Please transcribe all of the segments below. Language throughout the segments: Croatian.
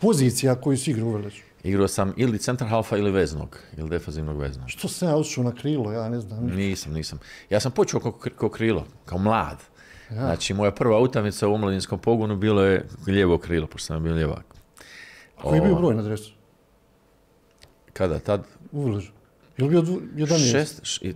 pozicija koju si igrao u Igrao sam ili centar halfa ili veznog, ili defazivnog veznog. Što sam ja osjećao na krilo, ja ne znam. Nisam, nisam. Ja sam počeo kao, krilo, kao mlad. Znači, moja prva utakmica u omladinskom pogonu bilo je lijevo krilo, pošto sam bio ljevak. Koji je bio broj na dresu? Kada, tad? U je li bio 11? i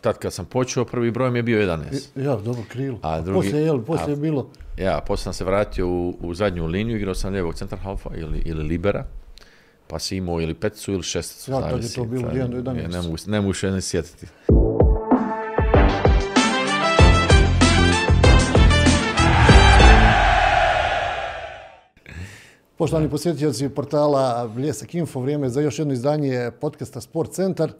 tad kad sam počeo, prvi broj mi je bio 11. Ja, dobro, krilo. A, poslije, je, poslije je bilo? Ja, poslije sam se vratio u, u zadnju liniju, igrao sam lijevog centar halfa ili, ili libera. Pa si imao ili peticu ili šesticu. Ja, tad je to bilo 1 do 11. Ne mogu, ne mogu se ne sjetiti. Poštovani posjetioci portala Bljesak Info, vrijeme za još jedno izdanje podcasta Sport Centar.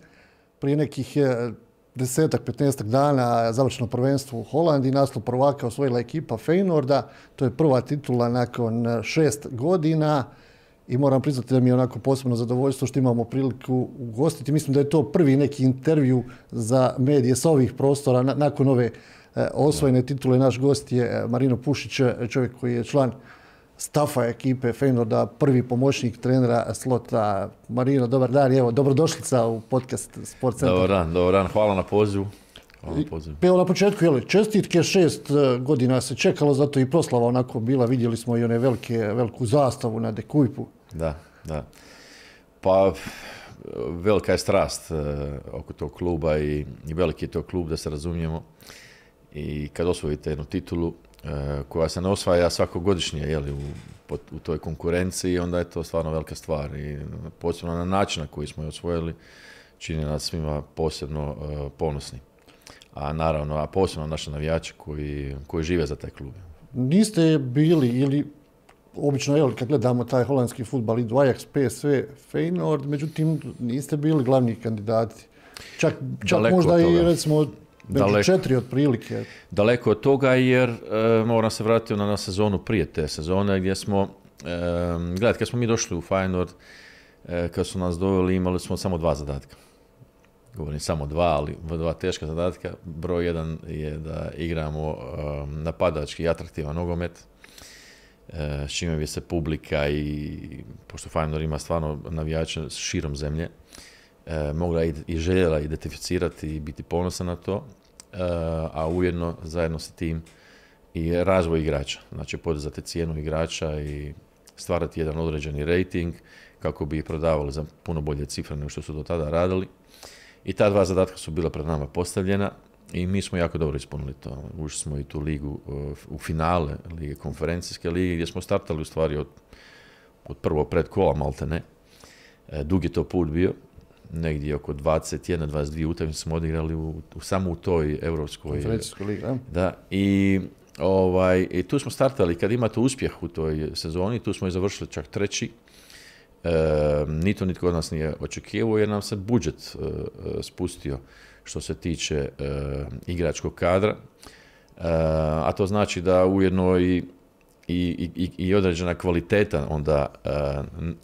Prije nekih e, desetak, petnestak dana završeno prvenstvo u Holandiji, naslov prvaka osvojila ekipa Feynorda. To je prva titula nakon e, šest godina i moram priznati da mi je onako posebno zadovoljstvo što imamo priliku ugostiti. Mislim da je to prvi neki intervju za medije sa ovih prostora nakon ove e, osvojene titule. Naš gost je Marino Pušić, čovjek koji je član stafa ekipe da prvi pomoćnik trenera Slota. Marino, dobar dan evo, dobrodošlica u podcast Sport Center. Dobar dobar dan, hvala na pozivu. na Evo na početku, jel, čestitke šest e, godina se čekalo, zato i proslava onako bila, vidjeli smo i one velike, veliku zastavu na Dekujpu. Da, da. Pa, velika je strast e, oko tog kluba i, i veliki je to klub, da se razumijemo. I kad osvojite jednu titulu, Eh, koja se ne osvaja svakogodišnje jeli, u, u toj konkurenciji, onda je to stvarno velika stvar. I posebno na način na koji smo je osvojili, čini nas svima posebno eh, ponosni. A naravno, a posebno naše navijače koji, koji žive za taj klub. Niste bili ili obično jel, kad gledamo taj holandski futbal i Ajax, PSV, Feyenoord, međutim niste bili glavni kandidati. Čak, čak možda i recimo Znači, daleko, četiri otprilike. Daleko od toga jer eh, moram se vratiti na, sezonu prije te sezone gdje smo, e, gledajte, kad smo mi došli u Feyenoord, e, kad su nas doveli imali smo samo dva zadatka. Govorim samo dva, ali dva teška zadatka. Broj jedan je da igramo napadački i atraktivan nogomet, eh, s čime bi se publika i, pošto Feyenoord ima stvarno navijače širom zemlje, mogla i, i željela identificirati i biti ponosa na to, Eh, a ujedno zajedno sa tim i razvoj igrača. Znači podizati cijenu igrača i stvarati jedan određeni rating kako bi ih prodavali za puno bolje cifre nego što su do tada radili. I ta dva zadatka su bila pred nama postavljena i mi smo jako dobro ispunili to. Ušli smo i tu ligu eh, u finale lige konferencijske lige gdje smo startali u stvari od, prvo pred kola malte ne. Eh, dug je to put bio negdje oko 21-22 utakmice smo odigrali u, u, samo u toj Europskoj. ligi, da. I Ovaj, I tu smo startali, kad imate uspjeh u toj sezoni, tu smo i završili čak treći. E, nitko od nas nije očekivao jer nam se budžet e, spustio što se tiče e, igračkog kadra. E, a to znači da ujedno i i, i, i određena kvaliteta onda e,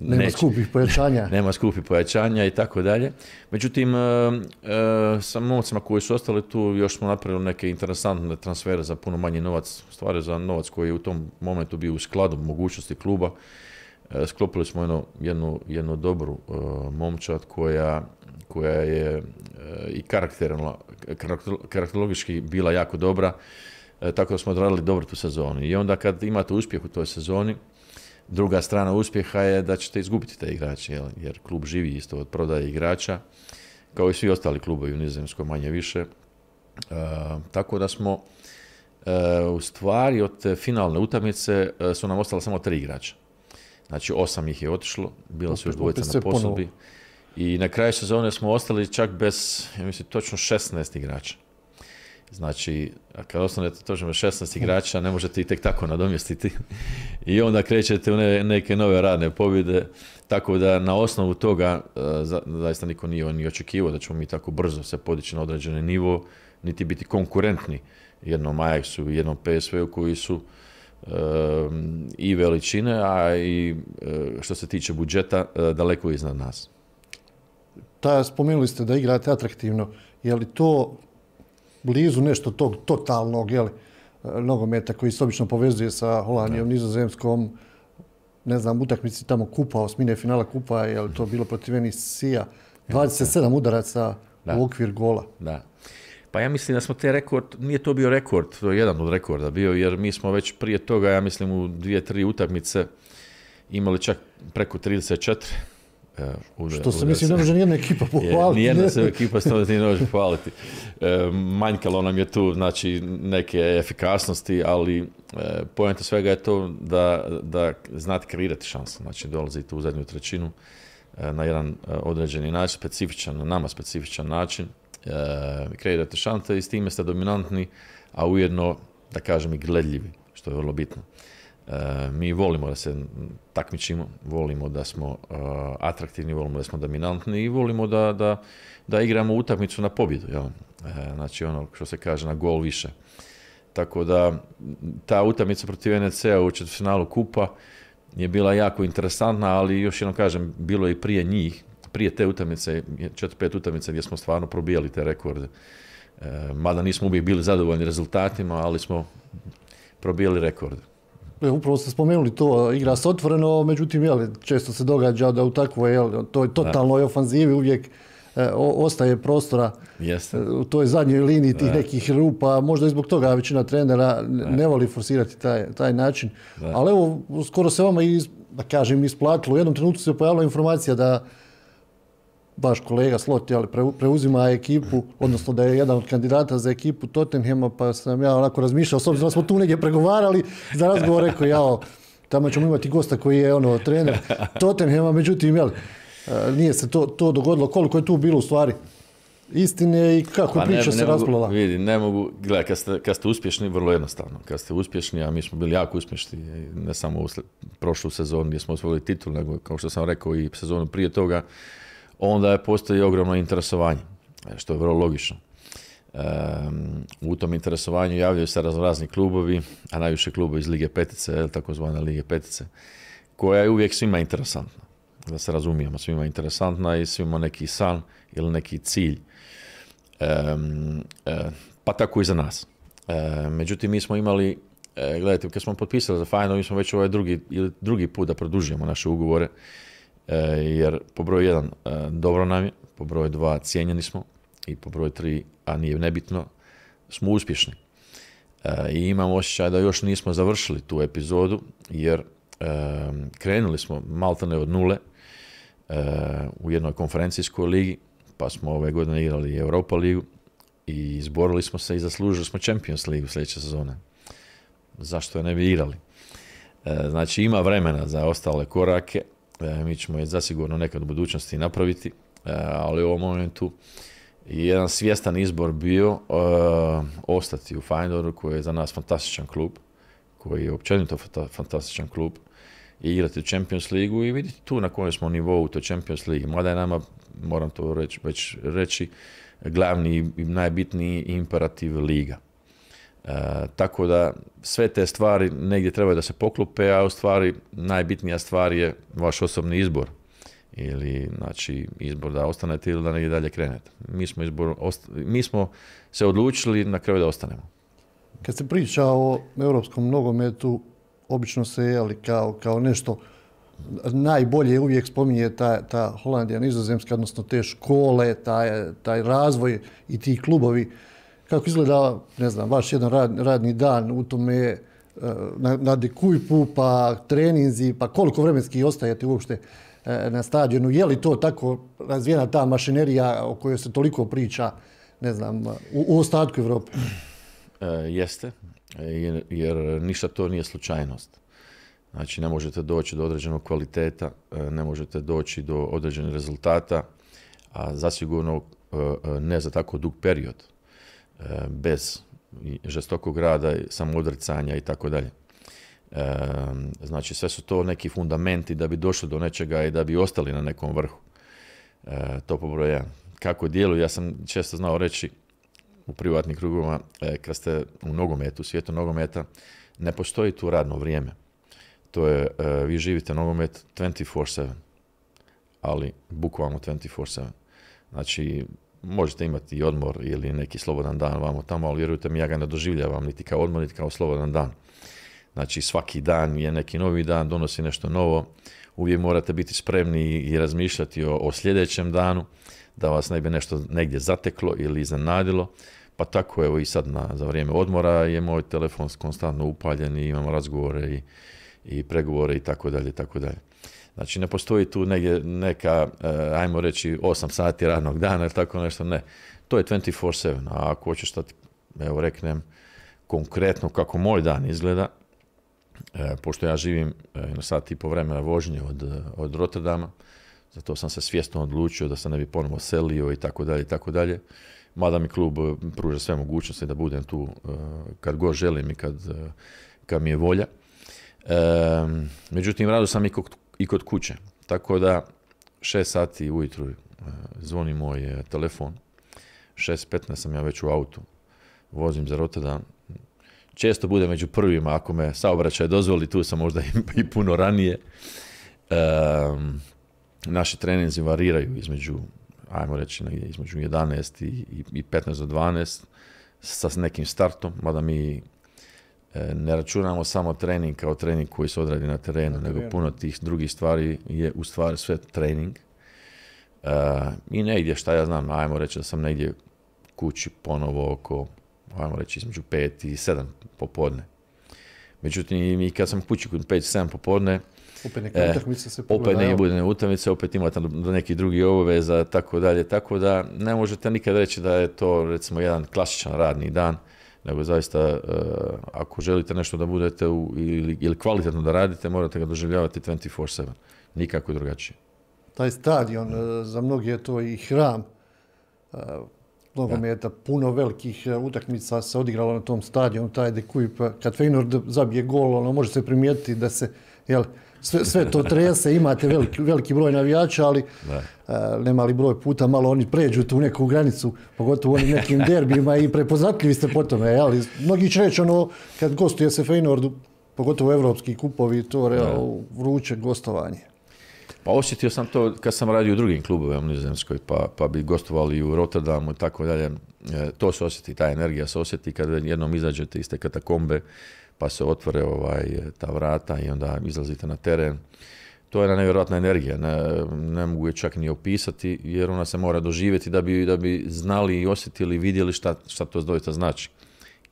nema skupih pojačanja. nema skupih pojačanja i tako dalje. Međutim, uh, sa novcima koji su ostali tu još smo napravili neke interesantne transfere za puno manji novac, stvari za novac koji je u tom momentu bio u skladu mogućnosti kluba. Sklopili smo jednu, jednu, jednu dobru momčad koja, koja je i karakterno, karakterologički bila jako dobra. E, tako da smo odradili dobro tu sezonu. I onda kad imate uspjeh u toj sezoni, druga strana uspjeha je da ćete izgubiti te igrače, jer klub živi isto od prodaje igrača, kao i svi ostali klubovi u Nizozemskoj manje više. E, tako da smo e, u stvari od finalne utakmice e, su nam ostala samo tri igrača. Znači osam ih je otišlo, bila su još dvojica na posobi. I na kraju sezone smo ostali čak bez, ja mislim, točno 16 igrača. Znači, kad ostanete točno 16 igrača, ne možete i tek tako nadomjestiti. I onda krećete u neke nove radne pobjede. Tako da na osnovu toga e, zaista niko nije ni očekivao da ćemo mi tako brzo se podići na određeni nivo, niti biti konkurentni jednom Ajaxu i jednom PSV-u koji su i veličine, a i e, što se tiče budžeta e, daleko iznad nas. Ta, spomenuli ste da igrate atraktivno. Je li to blizu nešto tog totalnog, jeli, nogometa koji se obično povezuje sa Holandijom, Nizozemskom, ne znam, utakmici tamo kupa, osmine finala kupa, je to bilo protiv Venisija. 27 udaraca da. u okvir gola. Da. Pa ja mislim da smo te rekord, nije to bio rekord, to je jedan od rekorda bio, jer mi smo već prije toga, ja mislim, u dvije, tri utakmice imali čak preko 34 Uh, Što se mislim, ne može nijedna ekipa pohvaliti. Nijedna se ekipa stvarno ne može pohvaliti. E, manjkalo nam je tu znači, neke efikasnosti, ali uh, svega je to da, da znate kreirati šanse. Znači, dolazite u zadnju trećinu e, na jedan određeni način, specifičan, na nama specifičan način, Uh, kreirate šanse i s time ste dominantni, a ujedno, da kažem, i gledljivi, što je vrlo bitno. Eh, mi volimo da se takmičimo, volimo da smo eh, atraktivni, volimo da smo dominantni i volimo da, da, da igramo utakmicu na pobjedu. Jel? Eh, znači ono što se kaže na gol više. Tako da ta utakmica protiv NEC-a u četvrtfinalu kupa je bila jako interesantna, ali još jednom kažem, bilo je i prije njih, prije te utakmice, četiri, pet utakmice gdje smo stvarno probijali te rekorde. mada nismo uvijek bili zadovoljni rezultatima, ali smo probijali rekorde. E, upravo ste spomenuli to, igra se otvoreno, međutim, jel, često se događa da u takvoj, jel, toj totalnoj ofanzivi uvijek e, ostaje prostora Jeste. E, u toj zadnjoj liniji tih nekih rupa, možda i zbog toga većina trenera ne voli forsirati taj, taj način. Ali evo, skoro se vama, da kažem, isplatilo. U jednom trenutku se pojavila informacija da baš kolega Sloti, ali preuzima ekipu, odnosno da je jedan od kandidata za ekipu Tottenhema, pa sam ja onako razmišljao, s obzirom da smo tu negdje pregovarali, za razgovor rekao, jao, tamo ćemo imati gosta koji je ono trener Tottenhema, međutim, jel, e, nije se to, to dogodilo, koliko je tu bilo u stvari istine i kako pa priča se rasplala. Vidi, ne mogu, gledaj, kad ste, kad ste uspješni, vrlo jednostavno, kad ste uspješni, a mi smo bili jako uspješni, ne samo u prošlu sezonu gdje smo osvojili titul, nego kao što sam rekao i sezonu prije toga, onda je postoji ogromno interesovanje, što je vrlo logično. u tom interesovanju javljaju se razni klubovi, a najviše klubovi iz Lige Petice, takozvane Lige Petice, koja je uvijek svima interesantna. Da se razumijemo, svima interesantna i svima neki san ili neki cilj. E, pa tako i za nas. E, međutim, mi smo imali, e, gledajte, kad smo potpisali za Fajno, mi smo već ovaj drugi, ili drugi put da produžujemo naše ugovore E, jer po broju jedan e, dobro nam je, po broju dva cijenjeni smo i po broju tri, a nije nebitno, smo uspješni. E, I imam osjećaj da još nismo završili tu epizodu, jer krenuli smo maltene od nule u jednoj konferencijskoj ligi, pa smo ove godine igrali Europa ligu i izborili smo se i zaslužili smo Champions ligu sljedeće sezone. Zašto je ne bi igrali? Znači ima vremena za ostale korake, E, mi ćemo je zasigurno nekad u budućnosti napraviti, e, ali u ovom momentu jedan svjestan izbor bio e, ostati u Feyenoordu koji je za nas fantastičan klub, koji je općenito fantastičan klub i igrati Champions Ligu i vidjeti tu na kojem smo nivou u toj Champions Ligi. Mada je nama, moram to reći, već reći, glavni i najbitniji imperativ liga. E, tako da sve te stvari negdje trebaju da se poklupe, a u stvari najbitnija stvar je vaš osobni izbor ili znači izbor da ostanete ili da negdje dalje krenete. Mi smo, izbor, mi smo se odlučili na kraju da ostanemo. Kad se priča o europskom nogometu, obično se je ali kao, kao nešto najbolje uvijek spominje ta, ta Holandija, nizozemska, odnosno te škole, taj, taj razvoj i ti klubovi kako izgleda, ne znam, vaš jedan radni dan u tome eh, na, na dekujpu, pa treninzi, pa koliko vremenski ostajete uopšte eh, na stadionu. Je li to tako razvijena ta mašinerija o kojoj se toliko priča, ne znam, u, ostatku Evrope? Eh, jeste, jer, jer ništa to nije slučajnost. Znači, ne možete doći do određenog kvaliteta, ne možete doći do određenih rezultata, a zasigurno ne za tako dug period bez žestokog rada, samodrcanja i tako dalje. E, znači sve su to neki fundamenti da bi došli do nečega i da bi ostali na nekom vrhu. E, to po broj Kako dijelu, ja sam često znao reći u privatnim krugovima, e, kad ste u nogometu, u svijetu nogometa, ne postoji tu radno vrijeme. To je, vi živite nogomet 24-7, ali bukvalno 24-7. Znači, možete imati i odmor ili neki slobodan dan vamo tamo, ali vjerujte mi, ja ga ne doživljavam niti kao odmor, niti kao slobodan dan. Znači svaki dan je neki novi dan, donosi nešto novo, uvijek morate biti spremni i razmišljati o, o sljedećem danu, da vas ne bi nešto negdje zateklo ili iznenadilo. Pa tako evo i sad na, za vrijeme odmora je moj telefon konstantno upaljen i imamo razgovore i, i pregovore i tako dalje, tako dalje. Znači ne postoji tu negdje neka, eh, ajmo reći, 8 sati radnog dana ili tako nešto, ne. To je 24-7, a ako hoćeš da ti, evo reknem, konkretno kako moj dan izgleda, eh, pošto ja živim eh, na sat i po vremena vožnje od, od Rotterdama, zato sam se svjesno odlučio da se ne bi ponovo selio i tako dalje i tako dalje. Mada mi klub pruža sve mogućnosti da budem tu kad god želim i kad, mi je volja. Međutim, rado sam i i kod kuće. Tako da 6 sati ujutru e, zvoni moj e, telefon, 6.15 sam ja već u autu, vozim za da često bude među prvima, ako me saobraćaj dozvoli, tu sam možda i, puno ranije. naši treninzi variraju između, ajmo reći, između 11 i, i 15 do 12 sa nekim startom, mada mi E, ne računamo samo trening kao trening koji se odradi na terenu, nego puno tih drugih stvari je u stvari sve trening. Uh, I negdje, šta ja znam, ajmo reći da sam negdje kući ponovo oko, ajmo reći između 5 i sedam popodne. Međutim, i kad sam kući kod i 7 popodne, opet neke utakmice Opet ima do neki drugi obaveza, tako dalje, tako da ne možete nikad reći da je to recimo jedan klasičan radni dan nego zaista e, ako želite nešto da budete ili, ili kvalitetno da radite, morate ga doživljavati 24-7, nikako drugačije. Taj stadion, e, za mnogi je to i hram e, da puno velikih utakmica se odigralo na tom stadionu, taj dekuip, kad Feyenoord zabije gol, ono, može se primijetiti da se, jel, sve, sve to trese, imate veliki, broj navijača, ali e, nema li broj puta malo oni pređu tu neku granicu, pogotovo u nekim derbima i prepoznatljivi ste po tome, ali mnogi će reći ono, kad gostuje se Feynordu, pogotovo evropski kupovi, to je vruće gostovanje. Pa osjetio sam to kad sam radio u drugim klubovima u Nizozemskoj, pa, pa bi gostovali u Rotterdamu i tako dalje. E, to se osjeti, ta energija se osjeti kad jednom izađete iz te katakombe pa se otvore ovaj, ta vrata i onda izlazite na teren. To je jedna nevjerojatna energija, ne, mogu je čak ni opisati jer ona se mora doživjeti da bi, da bi znali i osjetili i vidjeli šta, šta to doista znači.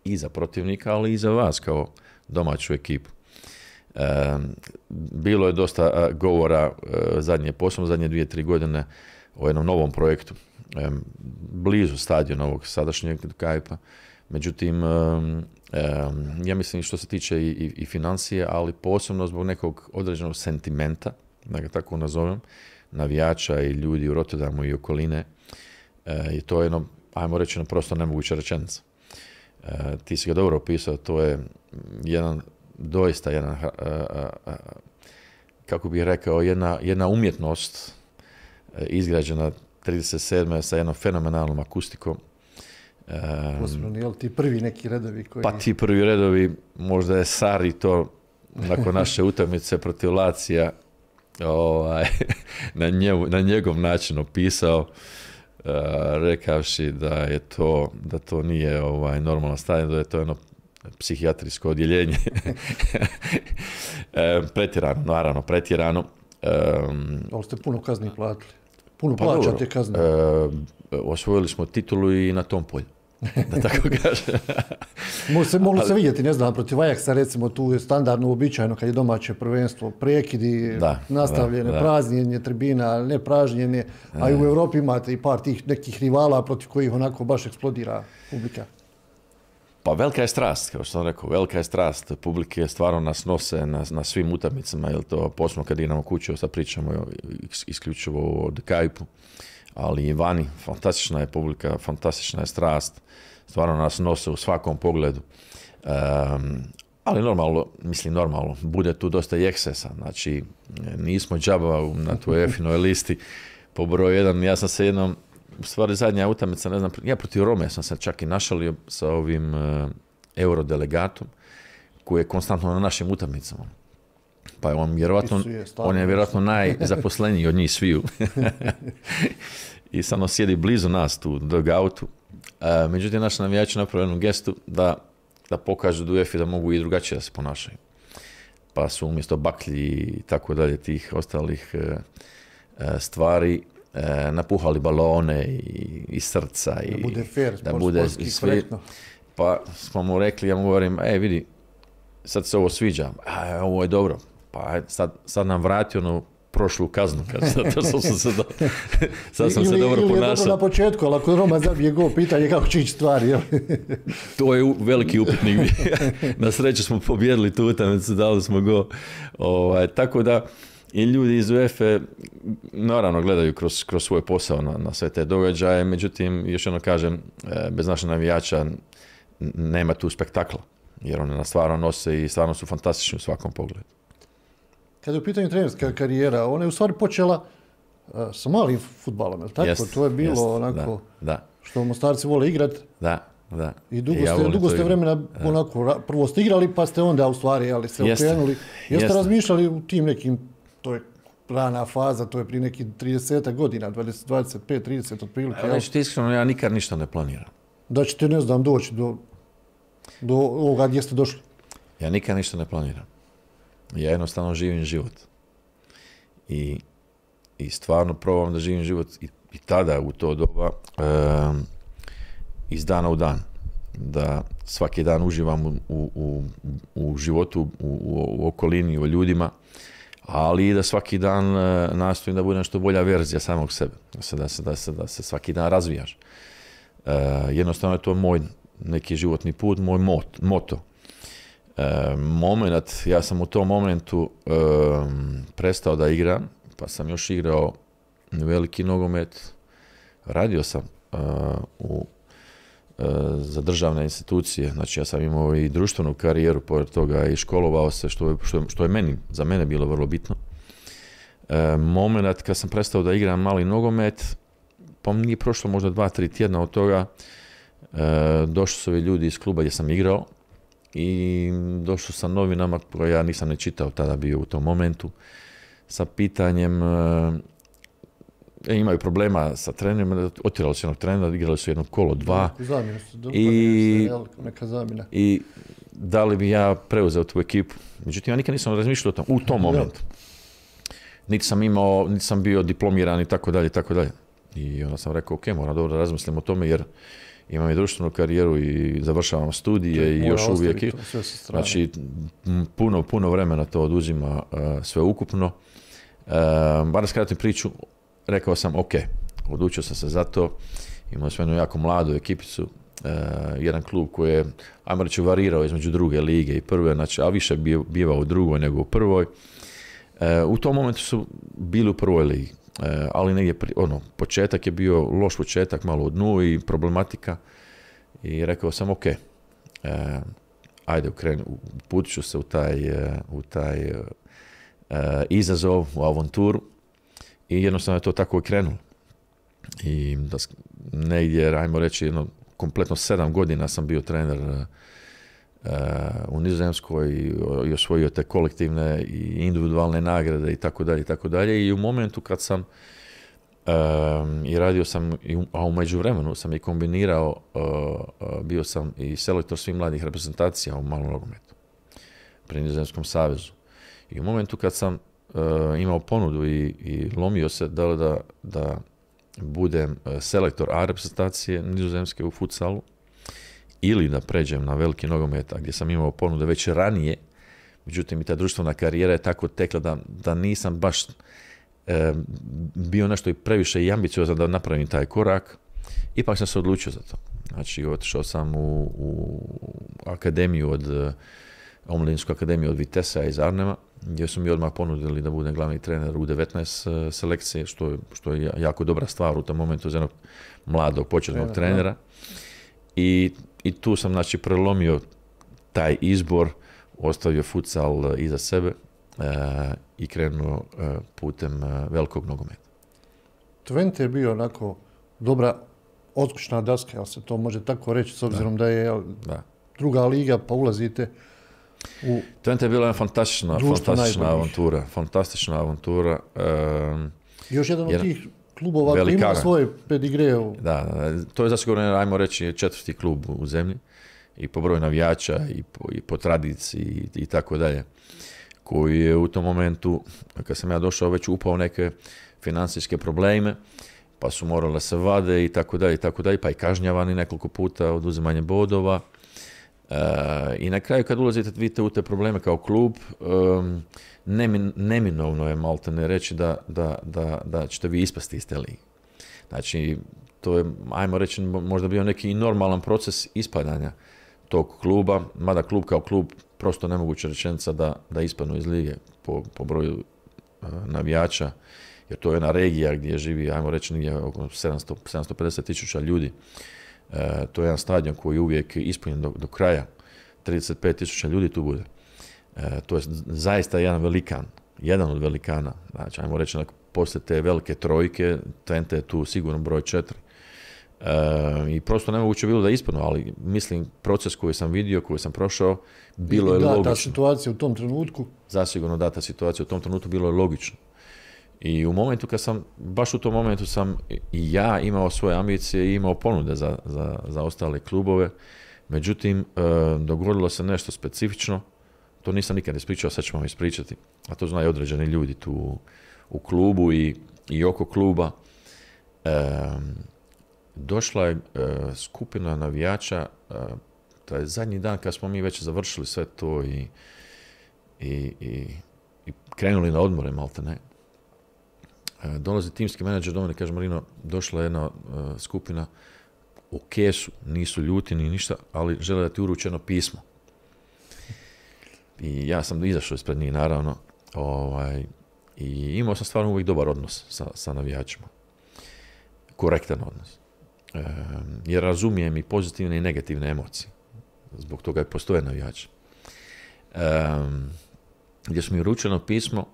I za protivnika, ali i za vas kao domaću ekipu. bilo je dosta govora e, zadnje poslom, zadnje dvije, tri godine o jednom novom projektu, blizu stadiona ovog sadašnjeg Kajpa. Međutim, ja mislim što se tiče i, i, i financije, ali posebno zbog nekog određenog sentimenta, da ga tako nazovem, navijača i ljudi u Rotterdamu i okoline, i e, to je jedno, ajmo reći, prosto nemoguća rečenica. E, ti si ga dobro opisao, to je jedan, doista jedan, e, kako bih rekao, jedna, jedna umjetnost izgrađena 37. sa jednom fenomenalnom akustikom, Posebno, li ti prvi neki redovi koji... Pa ti prvi redovi, možda je Sari to nakon naše utakmice protiv Lacija ovaj, na, na njegov način opisao eh, rekavši da je to, da to nije ovaj normalno stanje, da je to jedno psihijatrijsko odjeljenje. pretjerano, naravno, pretjerano. Ali ste puno kazni platili. Puno pa plaćate kazne. osvojili smo titulu i na tom polju. da tako kaže. Može se, se vidjeti, ne znam, protiv Ajaksa recimo tu je standardno uobičajeno kad je domaće prvenstvo, prekidi, da, nastavljene, da, praznjenje tribina, ne pražnjenje, a i u e. Europi imate i par tih nekih rivala protiv kojih onako baš eksplodira publika. Pa velika je strast, kao što sam rekao, velika je strast. Publike stvarno nas nose na, svim utakmicama, jel to posmo kad idemo kuću, sad pričamo isključivo o Dekajpu ali i vani. Fantastična je publika, fantastična je strast. Stvarno nas nose u svakom pogledu. ali normalno, mislim normalno, bude tu dosta i Znači, nismo džaba na tu EFINoj listi. Po broju jedan, ja sam se jednom, u stvari zadnja utamica, ne znam, ja protiv Rome sam se čak i našalio sa ovim uh, eurodelegatom koji je konstantno na našim utamicama. Pa je on vjerojatno, on je vjerojatno najzaposleniji od njih sviju. I samo sjedi blizu nas tu, u dugoutu. E, međutim, naš navijač napravio jednu gestu da, da pokažu Dujefi da mogu i drugačije da se ponašaju. Pa su umjesto baklji i tako dalje tih ostalih e, e, stvari e, napuhali balone i, i srca. I, da bude fair, da bude sve, Pa smo mu rekli, ja mu govorim, ej vidi, sad se ovo sviđa, a, ovo je dobro, pa sad, sad nam vrati onu prošlu kaznu. Zato sam se, sad sam se dobro ili na početku, ako Roma zabije go, pitanje kako će ići to je veliki upitnik. na sreću smo pobjedili tu utakmicu, dali smo go. Ovaj, tako da, i ljudi iz UEFA naravno gledaju kroz, kroz svoj posao na, na sve te događaje, međutim, još jedno kažem, e, bez naših navijača nema tu spektakla, jer one na stvarno nose i stvarno su fantastični u svakom pogledu. Kad je u pitanju trenerska karijera, ona je u stvari počela uh, sa malim futbalom, je tako? to je bilo onako da, da. što mostarci vole igrati. Da, da. I dugo, ja ste, dugo ste vremena onako, prvo ste igrali pa ste onda u stvari, ali ste okrenuli. Jeste razmišljali u tim nekim, to je rana faza, to je prije nekih 30 godina, 20, 25, 30 otprilike. Ja ti iskreno, ja nikad ništa ne planiram. Da ćete, ne znam, doći do, do ovoga gdje ste došli. Ja nikad ništa ne planiram. Ja jednostavno živim život. I, i stvarno probam da živim život i, i tada u to doba iz dana u dan. Da svaki dan uživam u, u, u životu, u okolini, u ljudima ali i da svaki dan e, nastojim da budem što bolja verzija samog sebe, da se, da se, da se, svaki dan razvijaš. E, jednostavno je to moj neki životni put, moj moto. E, ja sam u tom momentu e, prestao da igram, pa sam još igrao veliki nogomet. Radio sam e, u, e, za državne institucije, znači ja sam imao i društvenu karijeru, pored toga i školovao se, što je, što meni, za mene bilo vrlo bitno. Moment kad sam prestao da igram mali nogomet, pa nije prošlo možda dva, tri tjedna od toga, došli su ovi ljudi iz kluba gdje sam igrao, i došao sam novinama koje ja nisam ne čitao tada bio u tom momentu sa pitanjem e, e, imaju problema sa trenerima, otjerali su jednog trenera, igrali su jedno kolo, dva. Zamjena i, neka da li bi ja preuzeo tu ekipu. Međutim, ja nikad nisam razmišljao o tom, u tom momentu. Niti sam imao, niti sam bio diplomiran i tako dalje, i tako dalje. I onda sam rekao, ok, moram dobro da razmislim o tome jer imam i društvenu karijeru i završavam studije i još uvijek. znači, puno, puno vremena to oduzima e, sve ukupno. Uh, bar skratim priču, rekao sam ok, odlučio sam se za to. Imao sam jednu jako mladu ekipicu, e, jedan klub koji je, ajmo reći, varirao između druge lige i prve, znači, a više bio, biva u drugoj nego u prvoj. u tom momentu su bili u prvoj ligi. Eh, ali negdje, ono, početak je bio loš početak, malo u dnu i problematika i rekao sam ok, eh, ajde krenu, ću se u taj, eh, u taj izazov, u avanturu i jednostavno je to tako i krenulo. I da negdje, ajmo reći, jedno, kompletno sedam godina sam bio trener Eh, u Nizozemskoj i osvojio te kolektivne i individualne nagrade i tako dalje i tako dalje i u momentu kad sam i radio sam, a u međuvremenu sam i kombinirao, eh, eh, bio sam i selektor svih mladih reprezentacija u malom nogometu pri Nizozemskom savezu. I u momentu kad sam imao ponudu i, i lomio se da, da, da budem selektor A reprezentacije Nizozemske u futsalu, ili da pređem na veliki nogomet, gdje sam imao ponude već ranije, međutim i ta društvena karijera je tako tekla da, da nisam baš bio nešto i previše i ambiciozan da napravim taj korak, ipak sam se odlučio za to. Znači, otišao sam u, u akademiju od Omlinsku akademiju od Vitesa iz Arnema, gdje su mi odmah ponudili da budem glavni trener u 19 eh, selekcije, što što je jako dobra stvar u tom momentu za jednog mladog početnog trenera. I i tu sam znači prelomio taj izbor, ostavio futsal e, iza sebe e, i krenuo e, putem velikog nogometa. Twente je bio onako dobra odskočna daska, ali se to može tako reći, s obzirom da, da je da. druga liga, pa ulazite u... Twente je bila fantastična, fantastična avantura. Fantastična avantura. Još jedan od tih klubova koji ima svoje pedigre. Da, to je zasigurno, ajmo reći, četvrti klub u zemlji. I po broju navijača, i po, i po tradiciji, i, i tako dalje. Koji je u tom momentu, kad sam ja došao, već upao neke financijske probleme, pa su morale se vade i tako dalje, i tako dalje, pa i kažnjavani nekoliko puta oduzimanje bodova. E, I na kraju kad ulazite, vidite u te probleme kao klub, neminovno je malte ne reći da, da, da, da ćete vi ispasti iz te lige. Znači, to je, ajmo reći, možda bio neki normalan proces ispadanja tog kluba, mada klub kao klub, prosto nemoguće rečenica da, da ispadnu iz lige po, po broju e, navijača, jer to je jedna regija gdje živi, ajmo reći, negdje oko 700, 750 tisuća ljudi. E, to je jedan stadion koji je uvijek ispunjen do, do kraja. 35 tisuća ljudi tu bude. E, to je zaista jedan velikan, jedan od velikana. Znači, ajmo reći, onako, poslije te velike trojke, Trent je tu sigurno broj četiri. E, I prosto nemoguće bilo da ispadnu ali mislim, proces koji sam vidio, koji sam prošao, bilo je da, ta situacija u tom trenutku. Zasigurno da, ta situacija u tom trenutku bilo je logično. I u momentu kad sam, baš u tom momentu sam i ja imao svoje ambicije i imao ponude za, za, za ostale klubove. Međutim, e, dogodilo se nešto specifično to nisam nikad ispričao, sad ćemo vam ispričati. A to znaju određeni ljudi tu u klubu i, i oko kluba. došla je e, skupina navijača, e, je zadnji dan kad smo mi već završili sve to i, i, i, krenuli na odmore, malte ne. E, dolazi timski menadžer do mene, kaže Marino, došla je jedna e, skupina, u Kesu, nisu ljuti ni ništa, ali žele da ti uručeno pismo i ja sam izašao ispred njih naravno ovaj, i imao sam stvarno uvijek dobar odnos sa, sa navijačima. Korektan odnos. E, jer razumijem i pozitivne i negativne emocije. Zbog toga je postoje navijač. E, gdje su mi uručeno pismo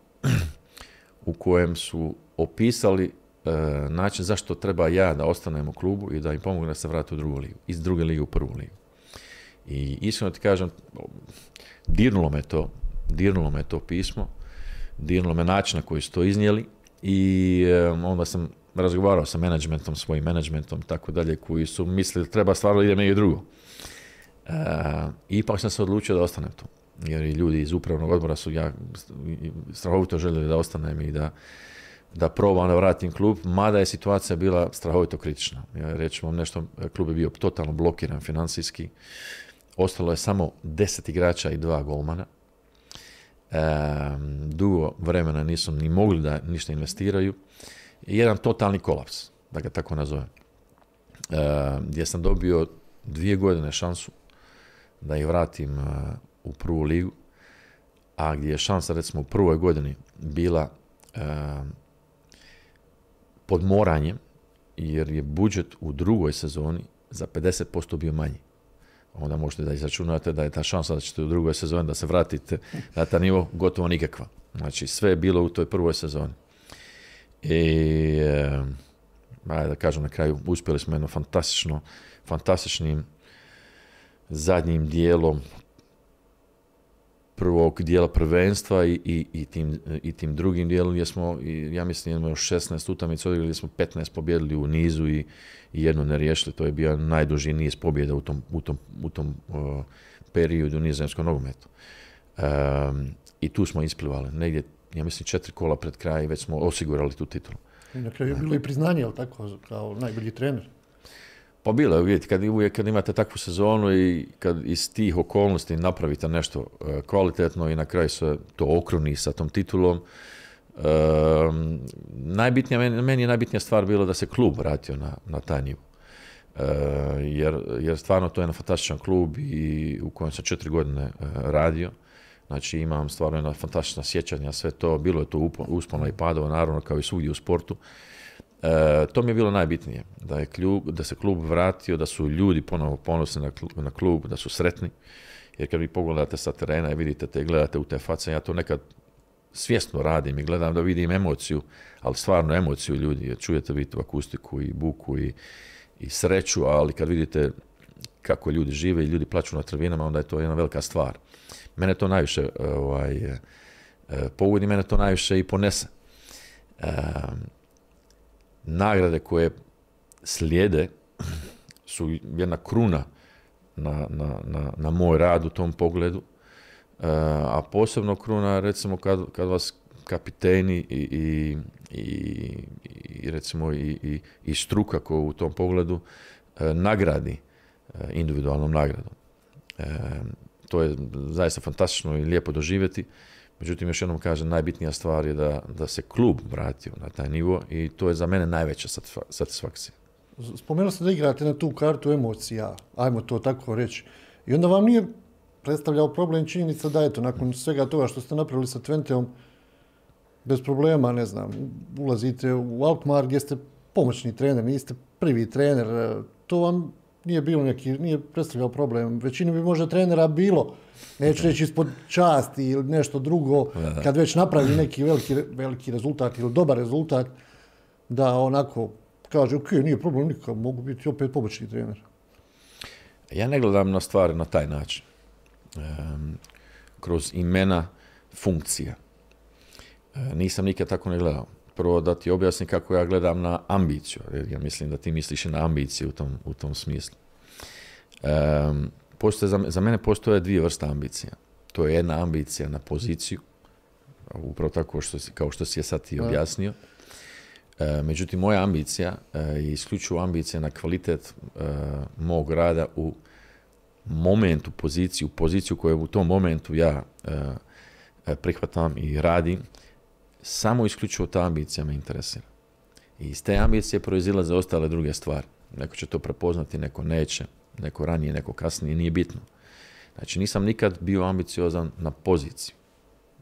u kojem su opisali e, način zašto treba ja da ostanem u klubu i da im pomogu da se vrati u drugu ligu. Iz druge ligu u prvu ligu. I iskreno ti kažem, dirnulo me to, dirnulo me to pismo, dirnulo me način na koji su to iznijeli i onda sam razgovarao sa menadžmentom, svojim menadžmentom, tako dalje, koji su mislili da treba stvarno idem i drugo. E, ipak sam se odlučio da ostanem tu. Jer i ljudi iz upravnog odbora su ja strahovito željeli da ostanem i da, da probam da vratim klub, mada je situacija bila strahovito kritična. Ja, nešto, klub je bio totalno blokiran financijski ostalo je samo 10 igrača i dva golmana. dugo vremena nisu ni mogli da ništa investiraju. I jedan totalni kolaps, da ga tako nazovem. gdje sam dobio dvije godine šansu da ih vratim e, u prvu ligu, a gdje je šansa recimo u prvoj godini bila pod moranjem, jer je budžet u drugoj sezoni za 50% bio manji onda možete da izračunate da je ta šansa da ćete u drugoj sezoni da se vratite na ta nivo gotovo nikakva. Znači sve je bilo u toj prvoj sezoni. I, e, da kažem na kraju, uspjeli smo jedno fantastično, fantastičnim zadnjim dijelom prvog dijela prvenstva i, i, i, tim, i tim drugim dijelom gdje smo, i, ja mislim, imamo 16 utakmica odigrali, gdje smo 15 pobjedili u nizu i, i jednu ne riješili. To je bio najduži niz pobjeda u tom, u tom, u tom uh, periodu nogometu. Um, I tu smo isplivali. Negdje, ja mislim, četiri kola pred kraj već smo osigurali tu titulu. I na kraju je bilo i priznanje, ali tako, kao najbolji trener? Pa bilo je, kad, uvijek, kad imate takvu sezonu i kad iz tih okolnosti napravite nešto e, kvalitetno i na kraju se to okruni sa tom titulom, e, meni je najbitnija stvar bilo da se klub vratio na, na taj e, jer, jer stvarno to je jedan fantastičan klub i u kojem sam četiri godine radio. Znači imam stvarno jedna fantastična sjećanja, sve to, bilo je to uspono i padova, naravno kao i svugdje u sportu. E, to mi je bilo najbitnije, da, je da se klub vratio, da su ljudi ponovo ponosni na klub, na klub, da su sretni. Jer kad vi pogledate sa terena i vidite te, gledate u te face, ja to nekad svjesno radim i gledam da vidim emociju, ali stvarno emociju ljudi, jer čujete vi tu akustiku i buku i, i sreću, ali kad vidite kako ljudi žive i ljudi plaću na trvinama, onda je to jedna velika stvar. Mene to najviše e, ovaj, e, e, povodi, mene to najviše i ponese nagrade koje slijede su jedna kruna na, na, na, na moj rad u tom pogledu, e, a posebno kruna recimo kad, kad vas kapiteni i, i, i, i recimo i, i, struka koja u tom pogledu e, nagradi e, individualnom nagradom. To je zaista fantastično i lijepo doživjeti. Međutim, još jednom kažem, najbitnija stvar je da, da se klub vratio na taj nivo i to je za mene najveća satisfakcija. Spomenuo ste da igrate na tu kartu emocija, ajmo to tako reći. I onda vam nije predstavljao problem činjenica da eto, nakon svega toga što ste napravili sa Twenteom, bez problema, ne znam, ulazite u Alkmaar gdje ste pomoćni trener, niste prvi trener, to vam nije bilo neki, nije predstavljao problem. Većini bi možda trenera bilo, neću reći ispod časti ili nešto drugo, kad već napravi neki veliki, veliki rezultat ili dobar rezultat, da onako kaže, ok, nije problem nikakav, mogu biti opet pobočni trener. Ja ne gledam na stvari na taj način. kroz imena funkcija. E, nisam nikad tako ne gledao prvo da ti objasnim kako ja gledam na ambiciju. Ja mislim da ti misliš na ambiciju u tom, u tom smislu. postoje, za, mene postoje dvije vrste ambicija. To je jedna ambicija na poziciju, upravo tako što, kao što si je sad ti objasnio. E, međutim, moja ambicija e, je isključivo ambicija na kvalitet e, mog rada u momentu, poziciju, poziciju koju u tom momentu ja e, prihvatam i radim samo isključivo ta ambicija me interesira. I iz te ambicije proizilaze ostale druge stvari. Neko će to prepoznati, neko neće, neko ranije, neko kasnije, nije bitno. Znači nisam nikad bio ambiciozan na poziciju,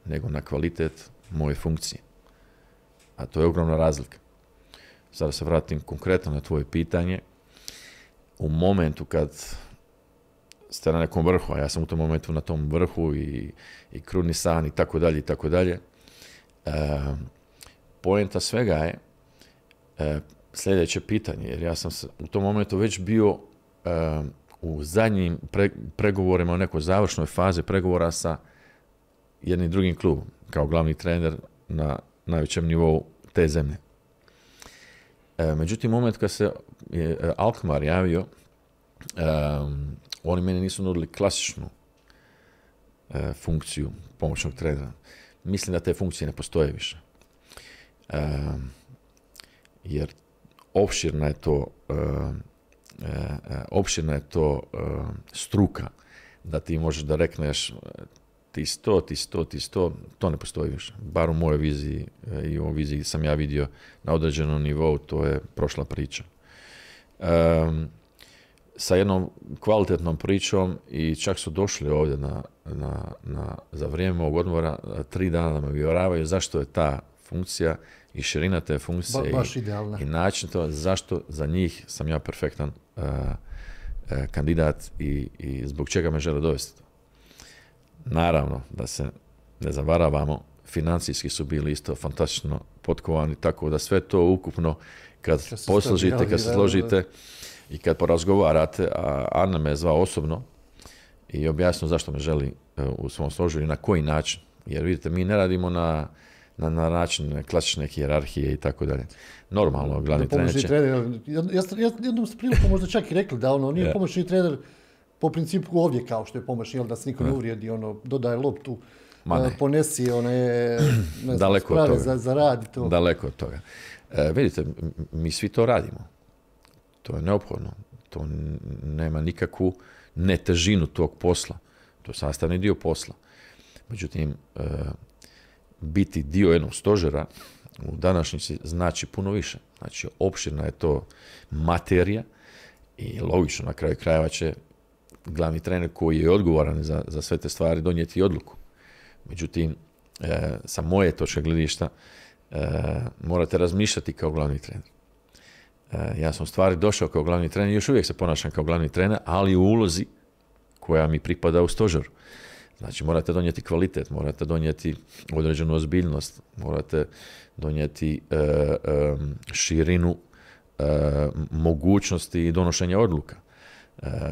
nego na kvalitet moje funkcije. A to je ogromna razlika. Sada se vratim konkretno na tvoje pitanje. U momentu kad ste na nekom vrhu, a ja sam u tom momentu na tom vrhu i, i kruni san i tako dalje i tako dalje, Pojenta eh, poenta svega je eh, sljedeće pitanje, jer ja sam u tom momentu već bio eh, u zadnjim pregovorima, u nekoj završnoj fazi pregovora sa jednim drugim klubom, kao glavni trener na najvećem nivou te zemlje. Međutim, moment kad se je javio, oni meni nisu nudili klasičnu funkciju pomoćnog trenera mislim da te funkcije ne postoje više. jer opširna je to, e, e, opširna je to struka da ti možeš da rekneš e, ti sto, ti sto, ti sto, to ne postoji više. Bar u mojoj viziji i u viziji sam ja vidio na određenom nivou, to je prošla priča sa jednom kvalitetnom pričom i čak su došli ovdje na, na, na za vrijeme mog odmora, tri dana da me uvjeravaju zašto je ta funkcija i širina te funkcije ba, i, i način to, zašto za njih sam ja perfektan kandidat i, i zbog čega me žele dovesti. Naravno, da se ne zavaravamo, financijski su bili isto fantastično potkovani, tako da sve to ukupno kad, posložite, kad se složite, i kad porazgovarate, a Arna me zvao osobno i objasnio zašto me želi e, u svom stožeru i na koji način. Jer vidite, mi ne radimo na, na, način klasične hijerarhije i tako dalje. Normalno, glavni trener će... ja, jednom ste priliku možda čak i rekli da ono, nije pomoćni trener po principu ovdje kao što je pomoćni, jel da se niko ne uvrijedi, ono, dodaje loptu, Ma e, ponesi one Daleko od toga. Za, rad to. Daleko od toga. E, vidite, mi svi to radimo. To je neophodno. To nema nikakvu netežinu tog posla. To je sastavni dio posla. Međutim, e, biti dio jednog stožera u današnjici znači puno više. Znači, opširna je to materija i logično na kraju krajeva će glavni trener koji je odgovoran za, za sve te stvari donijeti odluku. Međutim, e, sa moje točke gledišta e, morate razmišljati kao glavni trener ja sam u stvari došao kao glavni trener, još uvijek se ponašam kao glavni trener, ali u ulozi koja mi pripada u stožaru. Znači morate donijeti kvalitet, morate donijeti određenu ozbiljnost, morate donijeti e, e, širinu e, mogućnosti donošenja odluka.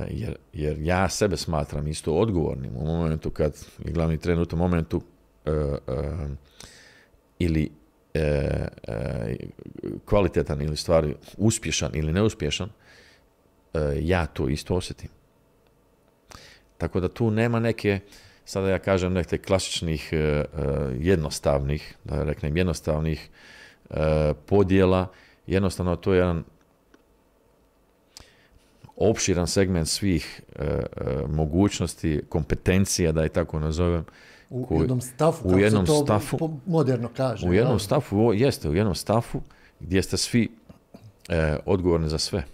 Jer, jer ja sebe smatram isto odgovornim u momentu kad je glavni trener u tom momentu ili E, e, kvalitetan ili stvari uspješan ili neuspješan, e, ja to isto osjetim. Tako da tu nema neke, sada ja kažem, neke klasičnih e, jednostavnih, da reknem jednostavnih podjela. Jednostavno to je jedan opširan segment svih mogućnosti, kompetencija, da je tako nazovem, u jednom stafu, kako jednom se to stafu, moderno kaže. U jednom da? stafu, jeste, u jednom stafu gdje ste svi e, odgovorni za sve.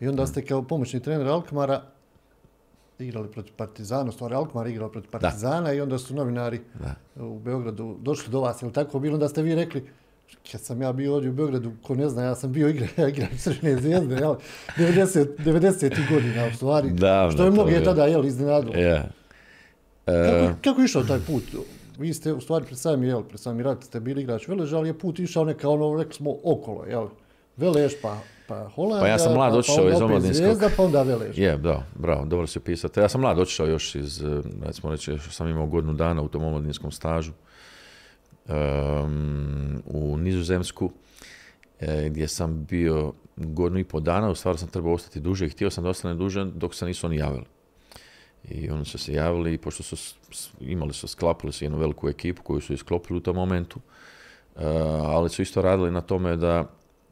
I onda ste kao pomoćni trener Alkmara igrali protiv Partizana, stvari Alkmar igrao protiv Partizana i onda su novinari u Beogradu došli do vas, ili tako bilo, onda ste vi rekli, kad sam ja bio ovdje u Beogradu, ko ne zna, ja sam bio igra, ja zvijezde, 90, 90. godina u stvari, što je mnogo je tada, jel, iznenadilo. Yeah. Kako, e, kako je išao taj put? Vi ste u stvari pred sami, jel, pred sami rat ste bili igrač Veleža, ali je put išao neka ono, rekli smo, okolo, jel? Velež pa, pa Holanda, pa ja sam pa mlad pa iz Zvijezda, pa onda Velež. Je, da, bravo, dobro se opisate. Ja sam mlad očišao još iz, e, recimo reći, sam imao godinu dana u tom omladinskom stažu u Nizozemsku e, gdje sam bio godinu i pol dana, u stvari sam trebao ostati duže i htio sam da ostane duže dok se nisu oni javili. I oni su se javili i pošto su imali su, sklapili su jednu veliku ekipu koju su isklopili u tom momentu, eh, ali su isto radili na tome da,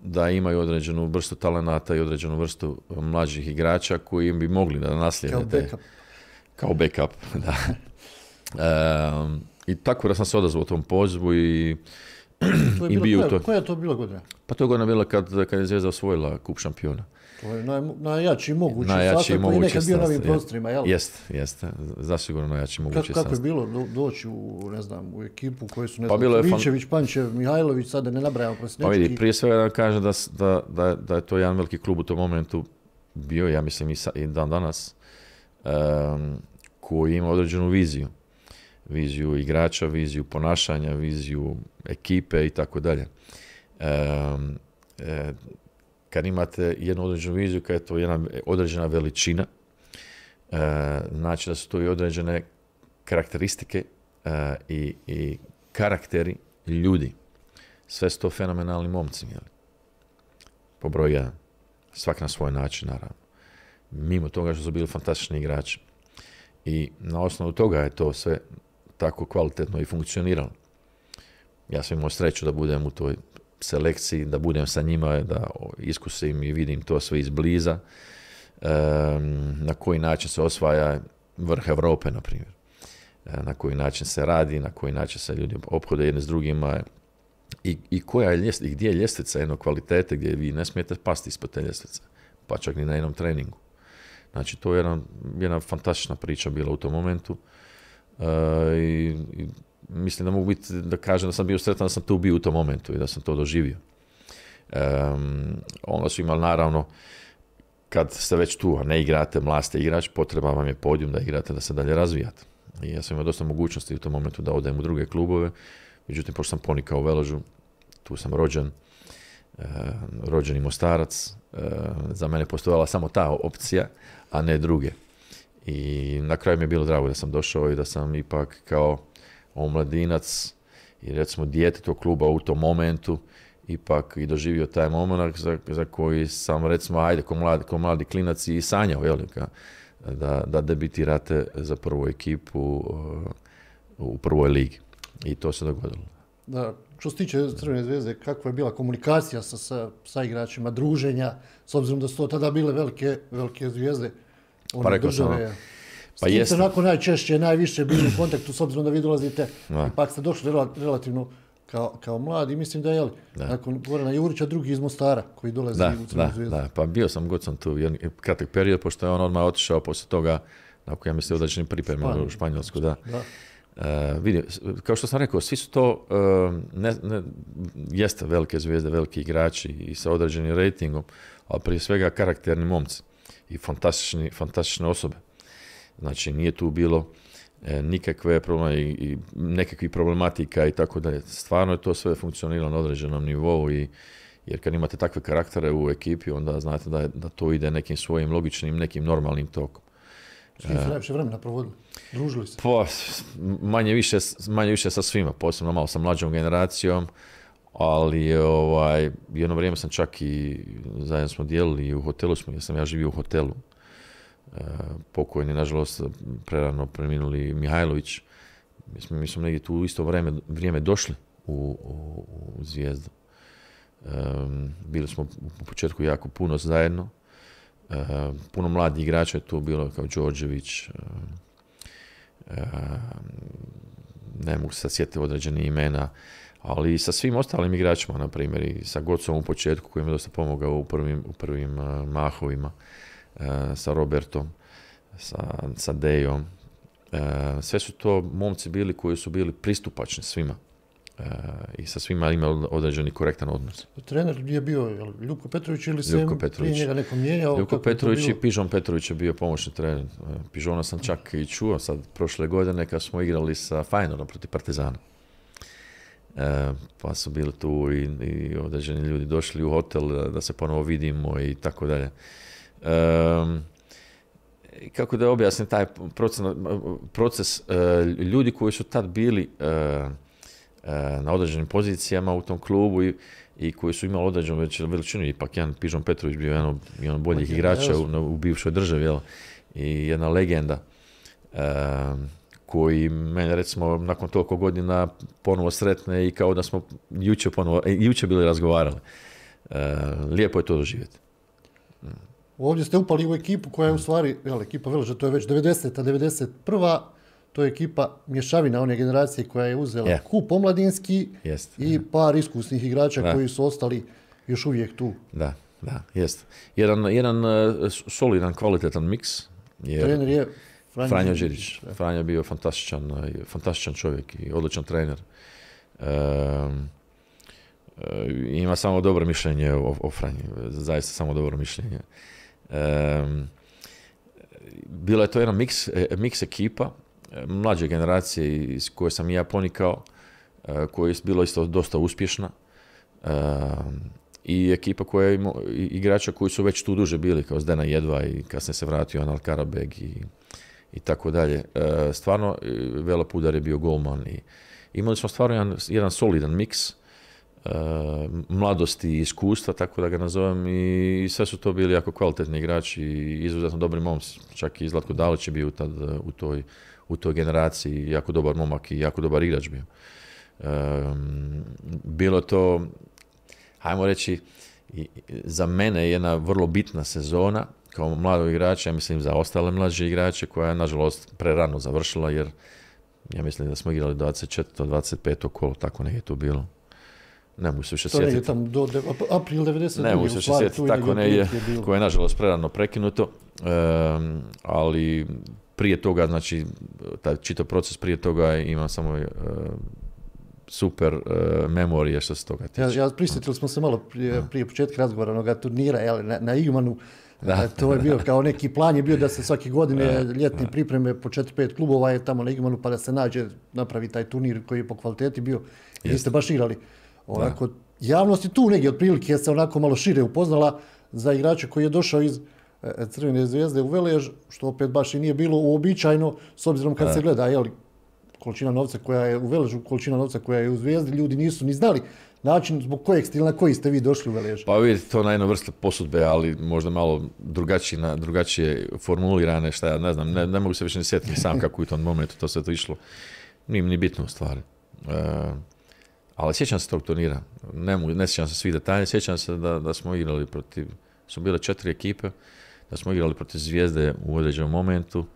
da imaju određenu vrstu talenata i određenu vrstu eh, mlađih igrača koji im bi mogli da naslijede. Kao backup. Kao backup, da. Eh, I tako da sam se odazvao tom pozivu i je bio koja, to. Koja je to bila godina? Pa to je godina bila kad, kad je Zvezda osvojila kup šampiona. To je naj, najjači mogući najjači sastav koji je nekad bio na ovim prostorima, jel? Jeste, jeste. Zasigurno najjači mogući sastav. Kako je bilo doći u, ne znam, u ekipu koju su, ne pa znam, Vičević, Pančev, Mihajlović, sada ne nabrajamo prosnečki. Pa vidi, prije svega da kažem da, da, da, da je to jedan veliki klub u tom momentu bio, ja mislim i, dan danas, koji ima određenu viziju. Viziju igrača, viziju ponašanja, viziju ekipe i tako dalje. E, kad imate jednu određenu viziju, kad je to jedna određena veličina, e, znači da su to i određene karakteristike e, i, i karakteri ljudi. Sve su to fenomenalni momci, jel? Po broj jedan. Svak na svoj način, naravno. Mimo toga što su bili fantastični igrači. I na osnovu toga je to sve tako kvalitetno i funkcioniralo. Ja sam imao sreću da budem u toj selekciji, da budem sa njima, da iskusim i vidim to sve izbliza, na koji način se osvaja vrh Europe, na primjer. E, na koji način se radi, na koji način se ljudi ophode jedni s drugima i, koja je gdje je ljestvica jedno kvalitete gdje vi ne smijete pasti ispod te ljestvice, pa čak ni na jednom treningu. Znači, to je jedna, fantastična priča bila u tom momentu. E, i mislim da mogu biti, da kažem da sam bio sretan da sam tu bio u tom momentu i da sam to doživio. Um, onda su imali naravno, kad ste već tu, a ne igrate, mlaste igrač, potreba vam je podijum da igrate, da se dalje razvijate. I ja sam imao dosta mogućnosti u tom momentu da odem u druge klubove, međutim, pošto sam ponikao u Veložu, tu sam rođen, rođeni Mostarac, za mene postojala samo ta opcija, a ne druge. I na kraju mi je bilo drago da sam došao i da sam ipak kao omladinac i recimo dijete kluba u tom momentu ipak i doživio taj moment za, za koji sam recimo, ajde, ko mladi, klinac i sanjao, velika da, da debitirate za prvu ekipu uh, u prvoj ligi. I to se dogodilo. Da, što se tiče Crvene zvezde, kakva je bila komunikacija sa, sa, igračima, druženja, s obzirom da su to tada bile velike, velike zvijezde? Pa pa s jeste. onako najčešće, najviše bili u kontaktu, s obzirom da vi dolazite, ipak ste došli relativno kao, kao mladi, mislim da je, jel, nakon Gorana Jurića, drugi iz Mostara koji dolazi u da, da, pa bio sam god sam tu jedan kratak period, pošto je on odmah otišao poslije toga, nakon ja mislim određenim pripremama u Španjolsku, da. E, kao što sam rekao, svi su to, ne, jeste velike zvijezde, veliki igrači i sa određenim rejtingom, ali prije svega karakterni momci i fantastični, fantastične osobe. Znači nije tu bilo e, nikakve problema i, i nekakvih problematika i tako dalje. Stvarno je to sve funkcioniralo na određenom nivou i jer kad imate takve karaktere u ekipi, onda znate da, da to ide nekim svojim logičnim, nekim normalnim tokom. S kim e, najviše vremena provodili? Družili se? Pa, manje više, sa svima, posebno malo sa mlađom generacijom, ali ovaj, jedno vrijeme sam čak i zajedno smo dijelili i u hotelu smo, jer sam ja živio u hotelu pokojni, nažalost, prerano preminuli Mihajlović. Mi smo, mi smo negdje tu u isto vrijeme, vrijeme došli u, Zvijezdu. bili smo u početku jako puno zajedno. puno mladih igrača je tu bilo, kao Đorđević. ne mogu se sjetiti određene imena, ali i sa svim ostalim igračima, na primjer, i sa Gocom u početku koji mi je dosta pomogao u prvim, u prvim eh, mahovima. E, sa Robertom, sa, sa Dejom. E, sve su to momci bili koji su bili pristupačni svima e, i sa svima ima određeni korektan odnos. Trener je bio Ljubko Petrović ili se Petrović. njega neko mijenjao? Ljubko Petrović i Pižon Petrović je bio pomoćni trener. Pižona sam čak i čuo sad prošle godine kad smo igrali sa Feyenoordom protiv Partizana. pa su bili tu i, i određeni ljudi došli u hotel da se ponovo vidimo i tako dalje kako da objasnim taj proces, proces ljudi koji su tad bili e, e, na određenim pozicijama u tom klubu i, i koji su imali određenu već veličinu, ipak jedan Pižon Petrović bio jedan od, jedan od boljih igrača u, bivšoj državi, jel? i jedna legenda koji mene recimo nakon toliko godina ponovo sretne i kao da smo jučer ponovo, e, jučer bili razgovarali. Lijepo je to doživjeti ovdje ste upali u ekipu koja je u stvari, jel, ekipa to je već 90. 91. To je ekipa mješavina one generacije koja je uzela yeah. kup omladinski i par iskusnih igrača koji su ostali još uvijek tu. Da, da, jest. Jedan, jedan e, solidan, kvalitetan miks. Jer... Trener je Franjo, Đirić. Franjo je bio fantastičan, e, fantastičan čovjek i odličan trener. E, ima samo dobro mišljenje o Franji, zaista samo dobro mišljenje. Um, bilo je to jedan e, miks, ekipa, e, mlađe generacije iz koje sam i ja ponikao, e, koja je bilo isto dosta uspješna. i ekipa koja je imao, igrača koji su već tu duže bili, kao Zdena Jedva i kasnije se vratio Anal Karabeg i, i tako dalje. Stvarno, Vela Pudar je bio golman i imali smo stvarno jedan, jedan solidan miks Eh, mladosti i iskustva, tako da ga nazovem i sve su to bili jako kvalitetni igrači i izuzetno dobri momci. Čak i Zlatko Dalić je bio tad eh, u toj, u toj generaciji, jako dobar momak i jako dobar igrač bio. Bilo to, hajmo reći, za mene jedna vrlo bitna sezona kao mladog igrača, ja mislim za ostale mlađe igrače koja je nažalost prerano završila jer ja mislim da smo igrali 24. 25. kolo, tako je to bilo ne mogu se više To je do april Ne mogu sjetiti, tako ne je, koje je nažalost prerano prekinuto, ali prije toga, znači, taj čitav proces prije toga ima samo super memorije što se toga tiče. Ja, prisjetili smo se malo prije, početka razgovora turnira na, na Igmanu, e, to je bio kao neki plan je bio da se svake godine ljetne pripreme po 4-5 klubova je tamo na Igmanu pa da se nađe, napravi taj turnir koji je po kvaliteti bio. i Niste baš igrali. Onako, da. javnost je tu negdje, otprilike se onako malo šire upoznala za igrača koji je došao iz e, e, Crvene zvijezde u Velež, što opet baš i nije bilo uobičajeno, s obzirom kad se gleda, jel, količina novca koja je u Veležu, količina novca koja je u Zvijezdi, ljudi nisu ni znali način zbog kojeg stila, na koji ste vi došli u Velež. Pa vidite, to na jedno vrsta posudbe, ali možda malo drugačije, drugačije formulirane, šta ja ne znam, ne, ne mogu se više ni sjetiti sam kako je u tom momentu to sve to išlo. Nije mi ni bitno u stvari. E, ali sjećam se tog turnira, ne, sjećam se svih detalja, sjećam se da, smo igrali protiv, su bile četiri ekipe, da smo igrali protiv zvijezde u određenom momentu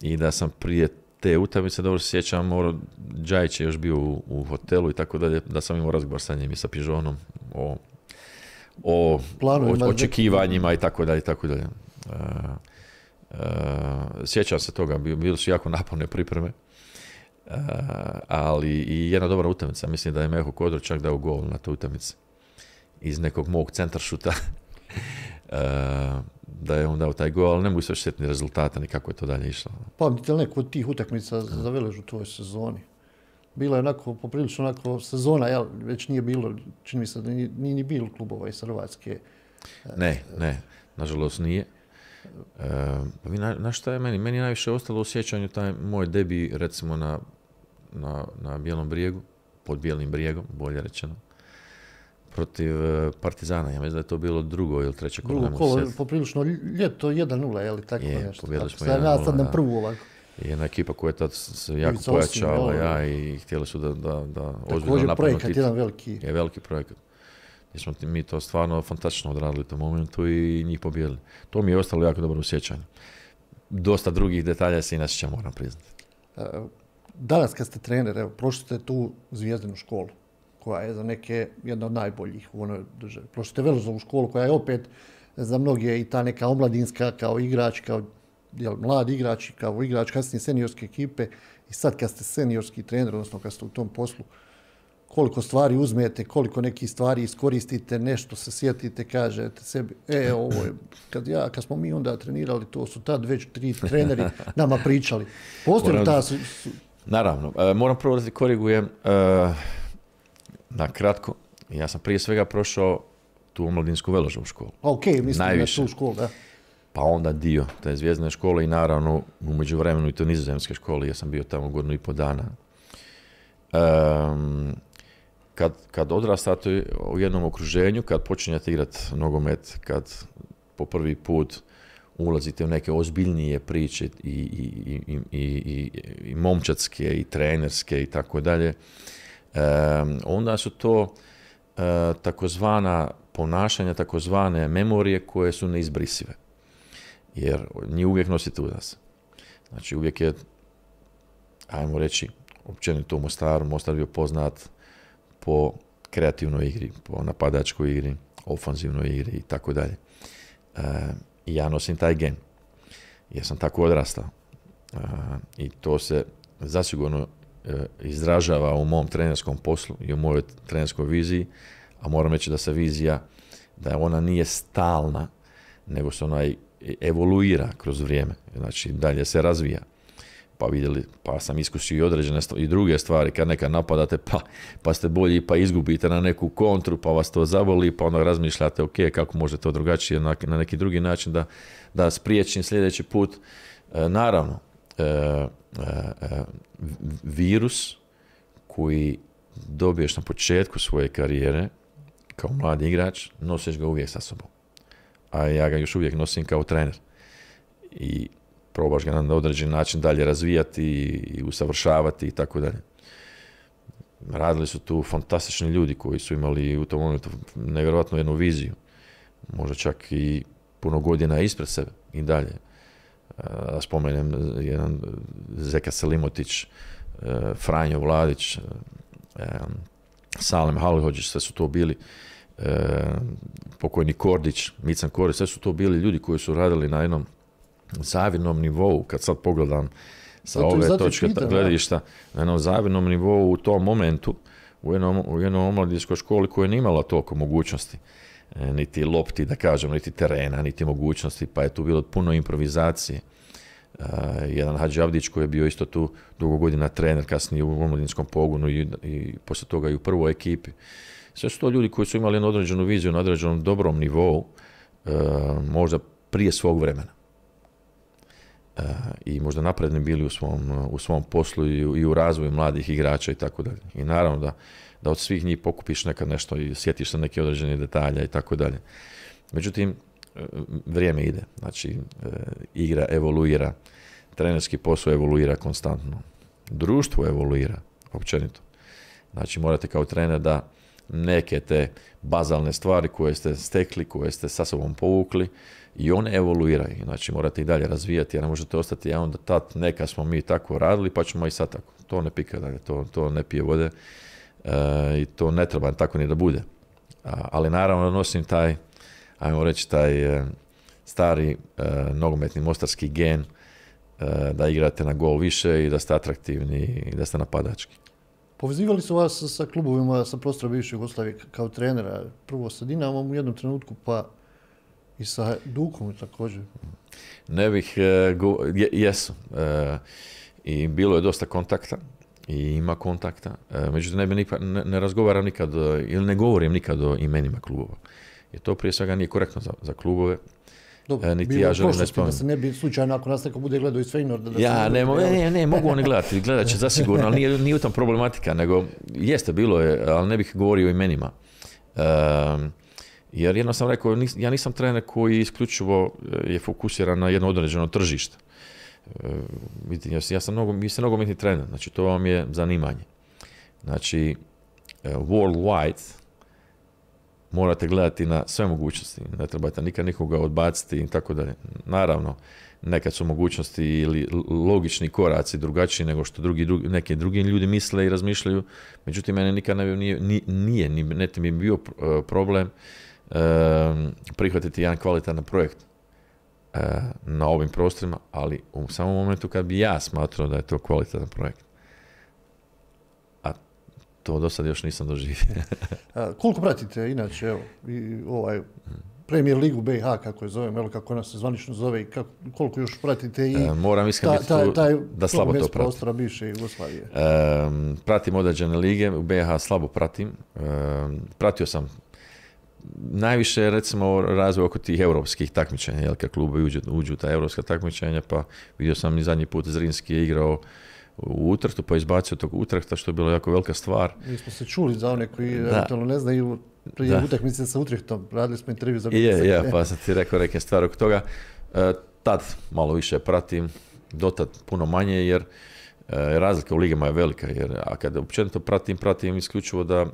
i da sam prije te utakmice dobro se sjećam, Moro Džajić je još bio u, hotelu i tako dalje, da sam imao razgovor sa njim i sa Pižonom o, očekivanjima i tako dalje i tako dalje. E, e, sjećam se toga, bili su jako naporne pripreme Eh, ali i jedna dobra utakmica. Mislim da je Meho Kodro dao gol na toj utakmici iz nekog mog centaršuta. Eh, da je on dao taj gol, ali ne mogu se ni rezultata ni kako je to dalje išlo. Pamtite li neku od tih utakmica za Velež u tvojoj sezoni? Bila je onako, poprilično onako sezona, jel, već nije bilo, čini mi se da nije ni bilo klubova iz Hrvatske. Ne, ne, nažalost nije. E, na, na šta je meni? Meni je najviše ostalo u sjećanju taj moj debi, recimo, na, na, na Bijelom brijegu, pod Bijelim brijegom, bolje rečeno, protiv e, Partizana. Ja mislim da je to bilo drugo ili treće kolo. Drugo kolo, poprilično ljeto 1-0, je li tako je, nešto? Pobjedili smo 1-0. sad na prvu ovako. I jedna ekipa koja je tad se jako Ivica pojačala, ja, i htjeli su da, da, da ozbiljno napravno titul. Također projekat, jedan veliki. Je veliki projekat. Jer smo mi to stvarno fantastično odradili u tom momentu i njih pobijedili. To mi je ostalo jako dobro u Dosta drugih detalja se inače će moram priznati. E, danas kad ste trener, evo, prošli ste tu zvijezdenu školu koja je za neke jedna od najboljih u onoj državi. Prošli ste Velozovu školu koja je opet za mnoge i ta neka omladinska kao igrač, kao jel, mlad igrač, kao igrač kasnije seniorske ekipe i sad kad ste seniorski trener, odnosno kad ste u tom poslu, koliko stvari uzmete, koliko nekih stvari iskoristite, nešto se sjetite, kažete sebi, e, ovo je, kad, ja, kad smo mi onda trenirali, to su tad već tri treneri nama pričali. Postoji ta... Su, Naravno, e, moram prvo da korigujem, e, na kratko, ja sam prije svega prošao tu omladinsku veložnu školu. Ok, mislim Najviše. na tu školu, da. Pa onda dio te zvijezdne škole i naravno umeđu vremenu i to nizozemske škole, ja sam bio tamo godinu i po dana. Um, kad, kad odrastate u jednom okruženju, kad počinjete igrati nogomet, kad po prvi put ulazite u neke ozbiljnije priče i, i, i, i, i momčatske i trenerske i tako dalje, onda su to e, takozvana ponašanja, takozvane memorije koje su neizbrisive. Jer njih uvijek nosite u nas. Znači uvijek je, ajmo reći, općenito u Mostaru, Mostar bio poznat po kreativnoj igri, po napadačkoj igri, ofanzivnoj igri i tako dalje. E, I ja nosim taj gen. Ja sam tako odrastao. E, I to se zasigurno e, izražava u mom trenerskom poslu i u mojoj trenerskoj viziji, a moram reći da se vizija, da ona nije stalna, nego se ona evoluira kroz vrijeme, znači dalje se razvija pa vidjeli, pa sam iskusio i određene i druge stvari, kad neka napadate, pa, pa ste bolji, pa izgubite na neku kontru, pa vas to zavoli, pa onda razmišljate, ok, kako može to drugačije, na, neki drugi način da, da spriječim sljedeći put. E, naravno, e, e, virus koji dobiješ na početku svoje karijere, kao mladi igrač, nosiš ga uvijek sa sobom. A ja ga još uvijek nosim kao trener. I probaš ga na određen način dalje razvijati i usavršavati i tako dalje. Radili su tu fantastični ljudi koji su imali u tom momentu nevjerojatno jednu viziju, možda čak i puno godina ispred sebe i dalje. Spomenem jedan Zeka Selimotić, e, Franjo Vladić, e, Salem Halihođić, sve su to bili e, pokojni Kordić, Mican Kordić, sve su to bili ljudi koji su radili na jednom zavidnom nivou, kad sad pogledam sa zato, ove točke pitan, gledišta, na jednom zavidnom nivou u tom momentu, u jednom, u omladinskoj školi koja nije imala toliko mogućnosti e, niti lopti, da kažem, niti terena, niti mogućnosti, pa je tu bilo puno improvizacije. E, jedan Hadži koji je bio isto tu dugo godina trener, kasnije u omladinskom pogonu i, i poslije toga i u prvoj ekipi. Sve su to ljudi koji su imali jednu određenu viziju na određenom dobrom nivou, e, možda prije svog vremena. Eh, i možda napredni bili u svom, u svom poslu i, u razvoju mladih igrača i tako dalje. I naravno da, da od svih njih pokupiš nekad nešto i sjetiš se neke određene detalja i tako dalje. Međutim, eh, vrijeme ide, znači eh, igra evoluira, trenerski posao evoluira konstantno, društvo evoluira općenito. Znači morate kao trener da neke te bazalne stvari koje ste stekli, koje ste sa sobom povukli, i one evoluiraju. Znači morate i dalje razvijati, jer ne možete ostati, ja onda tad neka smo mi tako radili, pa ćemo i sad tako. To ne pika dalje, to, to ne pije vode e, i to ne treba tako ni da bude. ali naravno nosim taj, ajmo reći, taj e, stari e, nogometni mostarski gen da igrate na gol više i da ste atraktivni i da ste napadački. Povezivali su vas sa klubovima sa prostora bivše Jugoslavije kao trenera, prvo sa Dinamom u jednom trenutku, pa i sa Dukom također. Ne bih, e, je, jesu. E, I bilo je dosta kontakta i ima kontakta. E, međutim, ne, bi, ne, razgovaram nikad ili ne govorim nikad o imenima klubova. Jer to prije svega nije korektno za, klubove. Dobro, niti ja želim ne Da se ne bi slučajno ako nas neko bude gledao iz Feyenoorda Da ja, ne, ne, ne, mogu oni gledati, gledat će zasigurno, ali nije, u tom problematika, nego jeste, bilo je, ali ne bih govorio o imenima. Jer jedno sam rekao, ja nisam trener koji isključivo e, je fokusiran na jedno određeno tržište. E, Vidite, ja sam mnogo, mi mnogo nogometni trener, znači to vam je zanimanje. Znači, e, worldwide morate gledati na sve mogućnosti, ne trebate nikad nikoga odbaciti i tako dalje. Naravno, nekad su mogućnosti ili logični koraci drugačiji nego što drugi, drugi, neki drugi ljudi misle i razmišljaju, međutim, mene nikad nije, nije, niti mi bio problem prihvatiti jedan kvalitetan projekt e, na ovim prostorima, ali u samom momentu kad bi ja smatrao da je to kvalitetan projekt. A to do sad još nisam doživio. koliko pratite inače evo, i ovaj Premier Ligu BiH, kako je zovem, ili kako nas se zvanično zove i koliko još pratite i e, Moram is da slabo to pratim. bivše Jugoslavije. pratim određene lige, u BiH slabo pratim. pratio sam najviše recimo razvoj oko tih europskih takmičenja, jel kad klubovi uđu, uđu ta europska takmičenja, pa vidio sam i zadnji put Zrinski je igrao u Utrehtu, pa izbacio tog Utrehta, što je bilo jako velika stvar. Mi smo se čuli za one koji eventualno ne znaju prije utakmice sa Utrehtom, radili smo intervju za Je, je, ja, pa sam ti rekao neke stvari oko toga. E, tad malo više pratim, dotad puno manje, jer e, razlika u ligama je velika, jer a kada općenito pratim, pratim isključivo da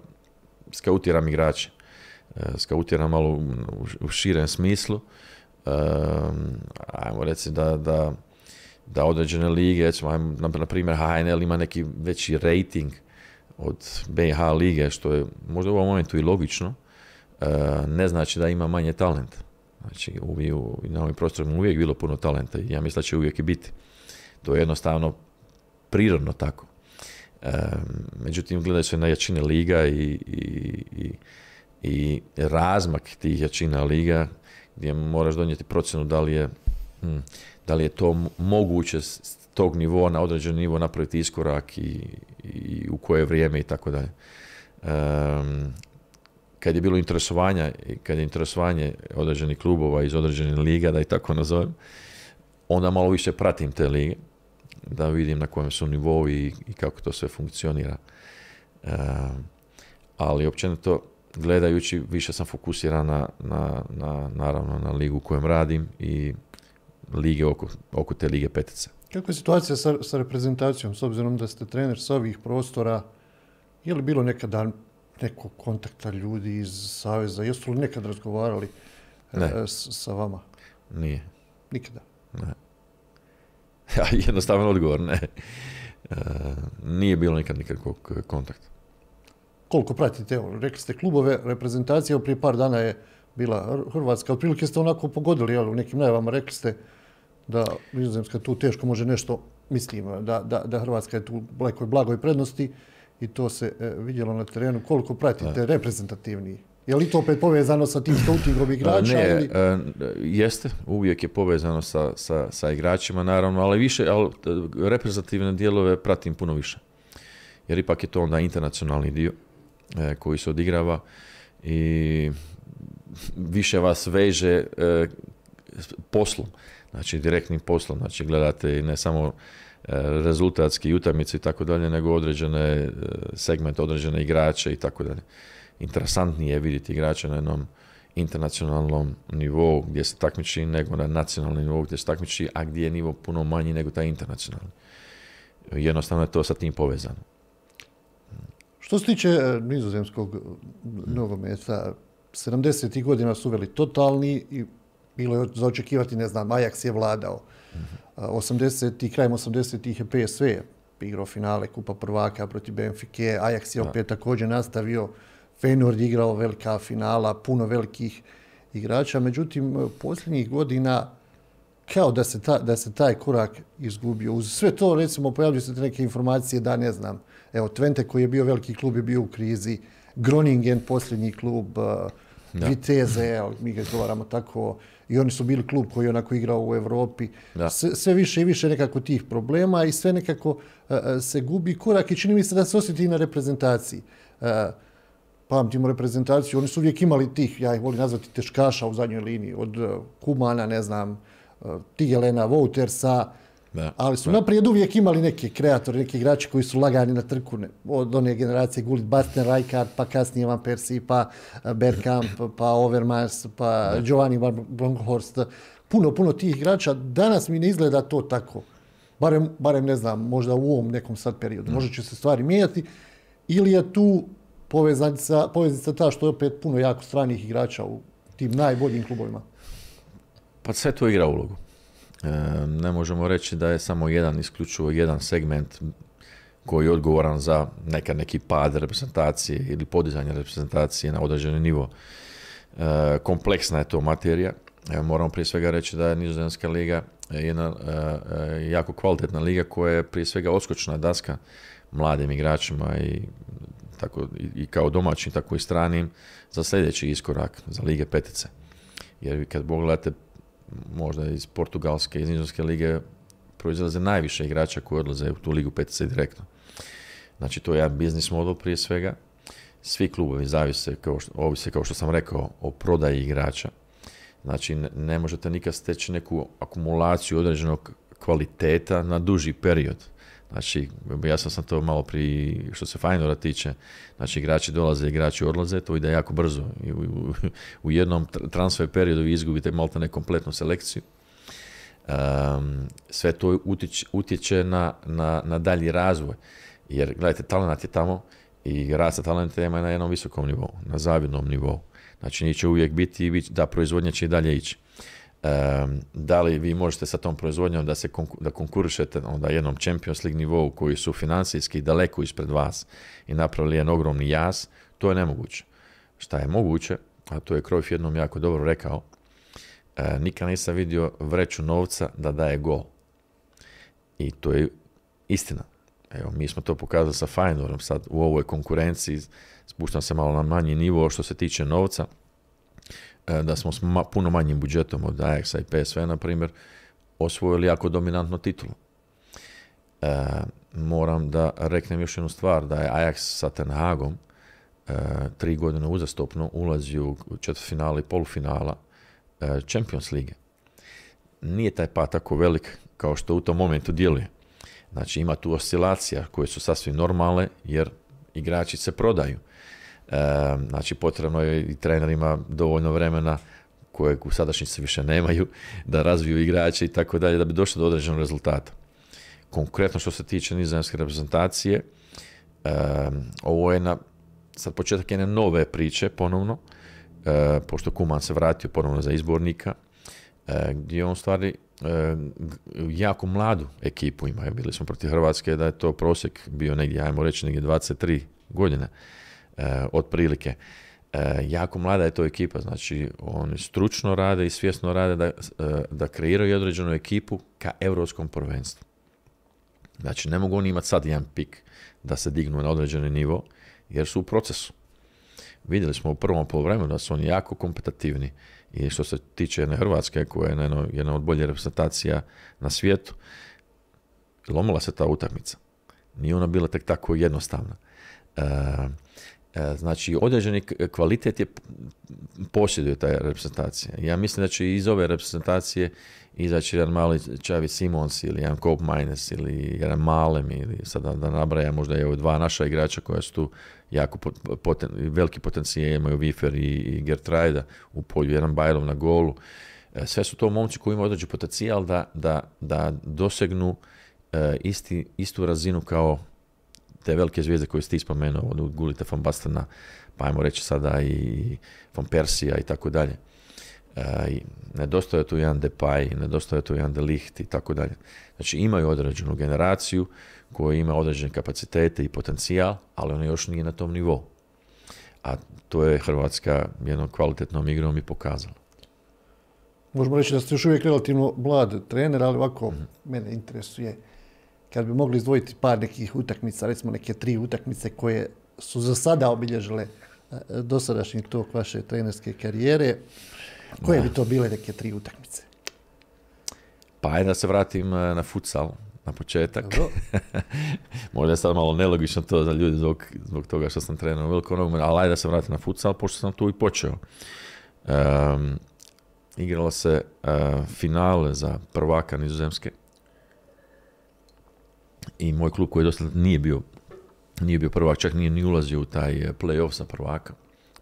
skautiram igrače skautira malo u širem smislu. Ajmo reći da, da, da određene lige, recimo, na primjer HNL ima neki veći rating od BH lige, što je možda u ovom momentu i logično, ne znači da ima manje talenta. Znači, uvijek, na ovim prostorima uvijek bilo puno talenta i ja mislim da će uvijek i biti. To je jednostavno prirodno tako. Međutim, gledaju se na jačine liga i, i, i i razmak tih jačina liga gdje moraš donijeti procjenu da li je, hmm, da li je to moguće s tog nivoa na određen nivo napraviti iskorak i, i u koje vrijeme i tako dalje. Kad je bilo interesovanja, kad je interesovanje određenih klubova iz određenih liga, da i tako nazovem, onda malo više pratim te lige, da vidim na kojem su nivou i, i kako to sve funkcionira. Ali općenito, gledajući više sam fokusiran na, na, na, naravno na ligu u kojem radim i lige oko, oko te lige petice. Kako je situacija sa, sa reprezentacijom, s obzirom da ste trener sa ovih prostora, je li bilo nekada nekog kontakta ljudi iz Saveza, jesu li nekad razgovarali e, sa vama? Nije. Nikada? Ne. Jednostavan odgovor, ne. E, nije bilo nikad nikakvog kontakta koliko pratite, rekli ste klubove, reprezentacija, prije par dana je bila Hrvatska, otprilike ste onako pogodili, ali u nekim najavama rekli ste da Nizozemska tu teško može nešto, mislim, da, Hrvatska je tu u blagoj, blagoj prednosti i to se e, vidjelo na terenu. Koliko pratite reprezentativni? Je li to opet povezano sa tim scoutingom igrača? Ne, e, jeste, uvijek je povezano sa, sa igračima, naravno, ali više, ali e, reprezentativne dijelove pratim puno više. Jer ipak je to onda internacionalni dio E, koji se odigrava i više vas veže e, poslom, znači direktnim poslom, znači gledate ne samo e, rezultatski utamici i tako dalje, nego određene segmente, određene igrače i tako dalje. Interesantnije je vidjeti igrača na jednom internacionalnom nivou gdje se takmiči nego na nacionalnom nivou gdje se takmiči, a gdje je nivo puno manji nego taj internacionalni. Jednostavno je to sa tim povezano. Što se tiče e, nizozemskog e, nogometa, 70. godina su uveli totalni i bilo je za očekivati, ne znam, Ajax je vladao. 80. Mhm. E, krajem 80. je PSV igrao finale Kupa prvaka protiv Benfike, Ajax je opet također nastavio, Feyenoord igrao velika finala, puno velikih igrača, međutim, posljednjih godina kao da se, taj korak izgubio. Uz sve to, recimo, pojavljuju se te neke informacije da, ne znam, Evo, Twente koji je bio veliki klub je bio u krizi, Groningen posljednji klub, eh, da. Viteze, mi ga izgovaramo tako, i oni su bili klub koji je onako igrao u Europi. Sve, sve više i više nekako tih problema i sve nekako eh, eh, se gubi korak i čini mi se da se osjeti na reprezentaciji. Uh, pamtimo reprezentaciju, oni su uvijek imali tih, ja ih volim nazvati teškaša u zadnjoj liniji, od Kumana, ne znam, Tigelena, Voutersa, ali su da. naprijed uvijek imali neke kreatori, neki igrači koji su lagani na trku, od one generacije Gullit, Bartner, Rijkaard, pa kasnije Van Persie, pa eh, Bergkamp, pa Overmars, pa da. Giovanni Bonhorst, Puno, puno tih igrača. Danas mi ne izgleda to tako. Barem, barem ne znam, možda u ovom nekom sad periodu. Možda će se stvari mijenjati. Ili je tu poveznica, poveznica ta što je opet puno jako stranih igrača u tim najboljim klubovima. Pa sve to igra ulogu. E, ne možemo reći da je samo jedan, isključivo jedan segment koji je odgovoran za neka neki pad reprezentacije ili podizanje reprezentacije na određeni nivo. E, kompleksna je to materija. E, moramo prije svega reći da je Nizozemska liga jedna jako kvalitetna liga koja je prije svega odskočna daska mladim igračima i tako i kao domaćim, tako i stranim za sljedeći iskorak za Lige petice. Jer kad pogledate možda iz Portugalske, iz Nizozemske lige proizlaze najviše igrača koji odlaze u tu ligu PTC direktno. Znači to je jedan biznis model prije svega. Svi klubovi zavise, kao ovise kao što sam rekao, o prodaji igrača. Znači ne možete nikad steći neku akumulaciju određenog kvaliteta na duži period. Znači, objasnio sam to malo pri što se Fajnora tiče. Znači, igrači dolaze, igrači odlaze, to ide jako brzo. I u, u, jednom transfer periodu vi izgubite maltene ne kompletnu selekciju. Ehm, sve to utječe na, na, na dalji razvoj. Jer, gledajte, talent je tamo i rasta tema je na jednom visokom nivou, na zavidnom nivou. Znači, neće uvijek biti da proizvodnja će i dalje ići. Um, da li vi možete sa tom proizvodnjom da se da konkurišete onda jednom Champions League nivou koji su financijski daleko ispred vas i napravili jedan ogromni jaz, to je nemoguće. Šta je moguće, a to je Krojf jednom jako dobro rekao, uh, nikad nisam vidio vreću novca da daje gol. I to je istina. Evo, mi smo to pokazali sa Feyenoordom sad u ovoj konkurenciji, spuštam se malo na manji nivo što se tiče novca, E, da smo s puno manjim budžetom od Ajaxa i PSV, na primjer, osvojili jako dominantno titulu. E, moram da reknem još jednu stvar, da je Ajax sa Ten Hagom e, tri godine uzastopno ulazi u četvrfinale i polufinala e, Champions Lige. Nije taj pa tako velik kao što u tom momentu djeluje. Znači ima tu oscilacija koje su sasvim normale jer igrači se prodaju. E, znači potrebno je i trenerima dovoljno vremena koje u sadašnjici više nemaju, da razviju igrače i tako dalje, da bi došli do određenog rezultata. Konkretno što se tiče nizozemske reprezentacije, e, ovo je na, sad početak jedne nove priče ponovno, pošto Kuman se vratio ponovno za izbornika, gdje on stvari jako mladu ekipu ima. Bili smo protiv Hrvatske da je to prosjek bio negdje, ajmo reći, negdje 23 godine. E, otprilike. E, jako mlada je to ekipa, znači oni stručno rade i svjesno rade da, e, da kreiraju određenu ekipu ka europskom prvenstvu. Znači ne mogu oni imati sad jedan pik da se dignu na određeni nivo jer su u procesu. Vidjeli smo u prvom poluvremenu da su oni jako kompetitivni i što se tiče jedne Hrvatske koja je jedna od boljih reprezentacija na svijetu, lomila se ta utakmica. Nije ona bila tek tako jednostavna. E, znači, određeni kvalitet je posjeduje ta reprezentacija. Ja mislim da će iz ove reprezentacije izaći jedan mali Čavi Simons ili jedan Kop majnes ili jedan Malem ili sad da, nabraja možda je dva naša igrača koja su tu jako poten, veliki potencijal imaju Vifer i, i Gertrajda u polju, jedan Bajlov na golu. E, sve su to momci koji imaju određen potencijal da, da, da dosegnu e, isti, istu razinu kao te velike zvijezde koje ste ti od Gulita von Bastana, pa ajmo reći sada i von Persija i tako dalje. E, nedostaje tu jedan Depay, nedostaje tu jedan Licht i tako dalje. Znači imaju određenu generaciju koja ima određene kapacitete i potencijal, ali ona još nije na tom nivou. A to je Hrvatska jednom kvalitetnom igrom i pokazala. Možemo reći da ste još uvijek relativno mlad trener, ali ovako mhm. mene interesuje kad bi mogli izdvojiti par nekih utakmica, recimo neke tri utakmice koje su za sada obilježile e, dosadašnji tok vaše trenerske karijere, koje bi to ah. bile neke tri utakmice? Pa ajde da se vratim e, na futsal na početak. Možda je sad malo nelogično to za ljudi zbog, toga što sam trenuo u veliko nogomet ali ajde da se vratim na futsal, pošto sam tu i počeo. igralo se e, finale za prvaka nizozemske i moj klub koji je dosta nije bio, nije bio prvak, čak nije ni ulazio u taj e, play-off sa prvaka.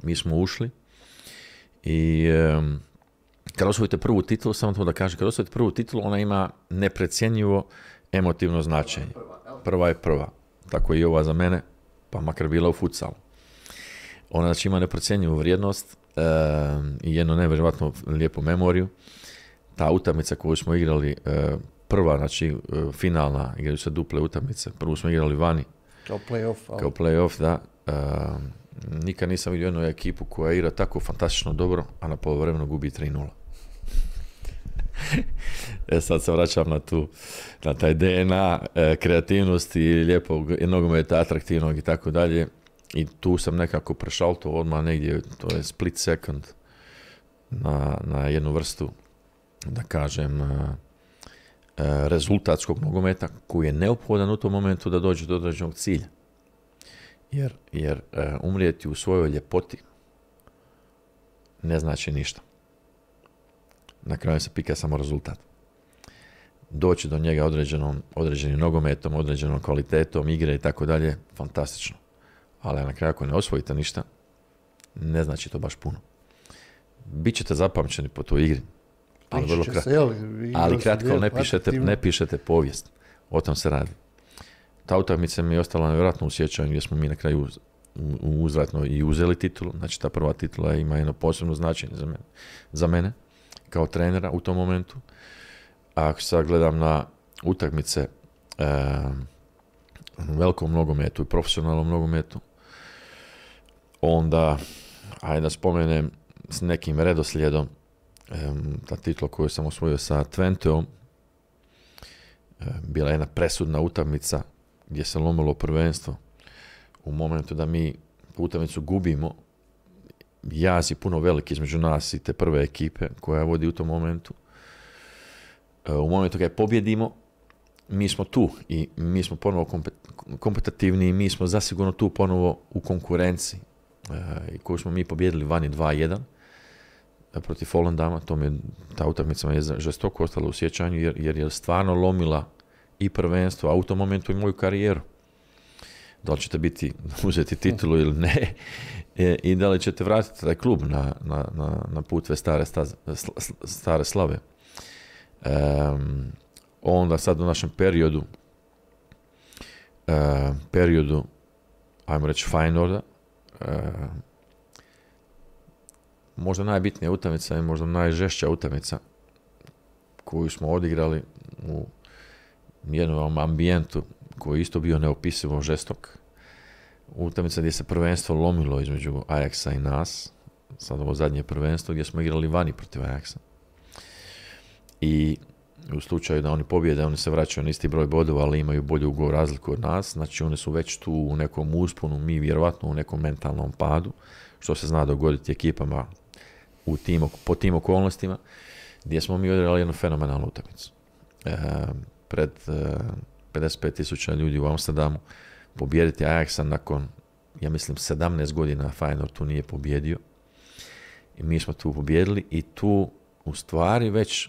Mi smo ušli i Kada osvojite prvu titulu, samo to da kažem, kad osvojite prvu titulu, ona ima neprecjenjivo emotivno značenje. Prva je prva, tako je i ova za mene, pa makar bila u futsalu. Ona znači ima neprocjenjivu vrijednost i jednu nevjerojatno lijepu memoriju. Ta utamica koju smo igrali prva, znači e, finalna, igraju se duple utakmice. Prvu smo igrali vani. Kao playoff. Ali... Kao playoff, da. E, nikad nisam vidio jednu ekipu koja igra tako fantastično dobro, a na polovremenu gubi 3-0. e sad se vraćam na tu, na taj DNA e, kreativnosti i lijepog nogometa atraktivnog i tako dalje. I tu sam nekako prešao to odmah negdje, to je split second na, na jednu vrstu, da kažem, E, rezultatskog nogometa koji je neophodan u tom momentu da dođe do određenog cilja. Jer, jer e, umrijeti u svojoj ljepoti ne znači ništa. Na kraju se pika samo rezultat. Doći do njega određenom, određenim nogometom, određenom kvalitetom igre i tako dalje, fantastično. Ali na kraju ako ne osvojite ništa, ne znači to baš puno. Bićete zapamćeni po toj igri ali pa vrlo kratko. Ali kratko, ne pišete, ne pišete povijest. O tom se radi. Ta utakmica mi je ostala nevjerojatno u sjećanju gdje smo mi na kraju uzvratno i uzeli titulu. Znači ta prva titula ima jedno posebno značenje za mene, za mene kao trenera u tom momentu. A ako sad gledam na utakmice e, velikom nogometu i profesionalnom nogometu, onda, ajde da spomenem s nekim redoslijedom, ta titla koju sam osvojio sa Twenteom, bila je jedna presudna utakmica gdje se lomilo prvenstvo. U momentu da mi utakmicu gubimo, jaz je puno veliki između nas i te prve ekipe koja vodi u tom momentu. U momentu kad pobjedimo, mi smo tu i mi smo ponovo kompetitivni i mi smo zasigurno tu ponovo u konkurenciji koju smo mi pobjedili vani 2 protiv Hollandama, to mi je, ta utakmica je žestoko ostala u sjećanju jer, jer je stvarno lomila i prvenstvo, a u tom momentu i moju karijeru. Da li ćete biti, uzeti titulu ili ne e, i da li ćete vratiti taj klub na, na, na, na putve stare, stare slave. E, onda sad u našem periodu periodu ajmo reći možda najbitnija utamica i možda najžešća utamica koju smo odigrali u jednom ambijentu koji je isto bio neopisivo žestok. Utamica gdje se prvenstvo lomilo između Ajaxa i nas. Sad ovo zadnje prvenstvo gdje smo igrali vani protiv Ajaxa. I u slučaju da oni pobjede, oni se vraćaju na isti broj bodova, ali imaju bolju ugovor razliku od nas. Znači oni su već tu u nekom usponu, mi vjerojatno u nekom mentalnom padu, što se zna dogoditi ekipama u tim, po tim okolnostima, gdje smo mi odrali jednu fenomenalnu utakmicu. E, pred e, eh, 55.000 ljudi u Amsterdamu pobijediti Ajaxa nakon, ja mislim, 17 godina Feyenoord tu nije pobjedio. I mi smo tu pobjedili i tu u stvari već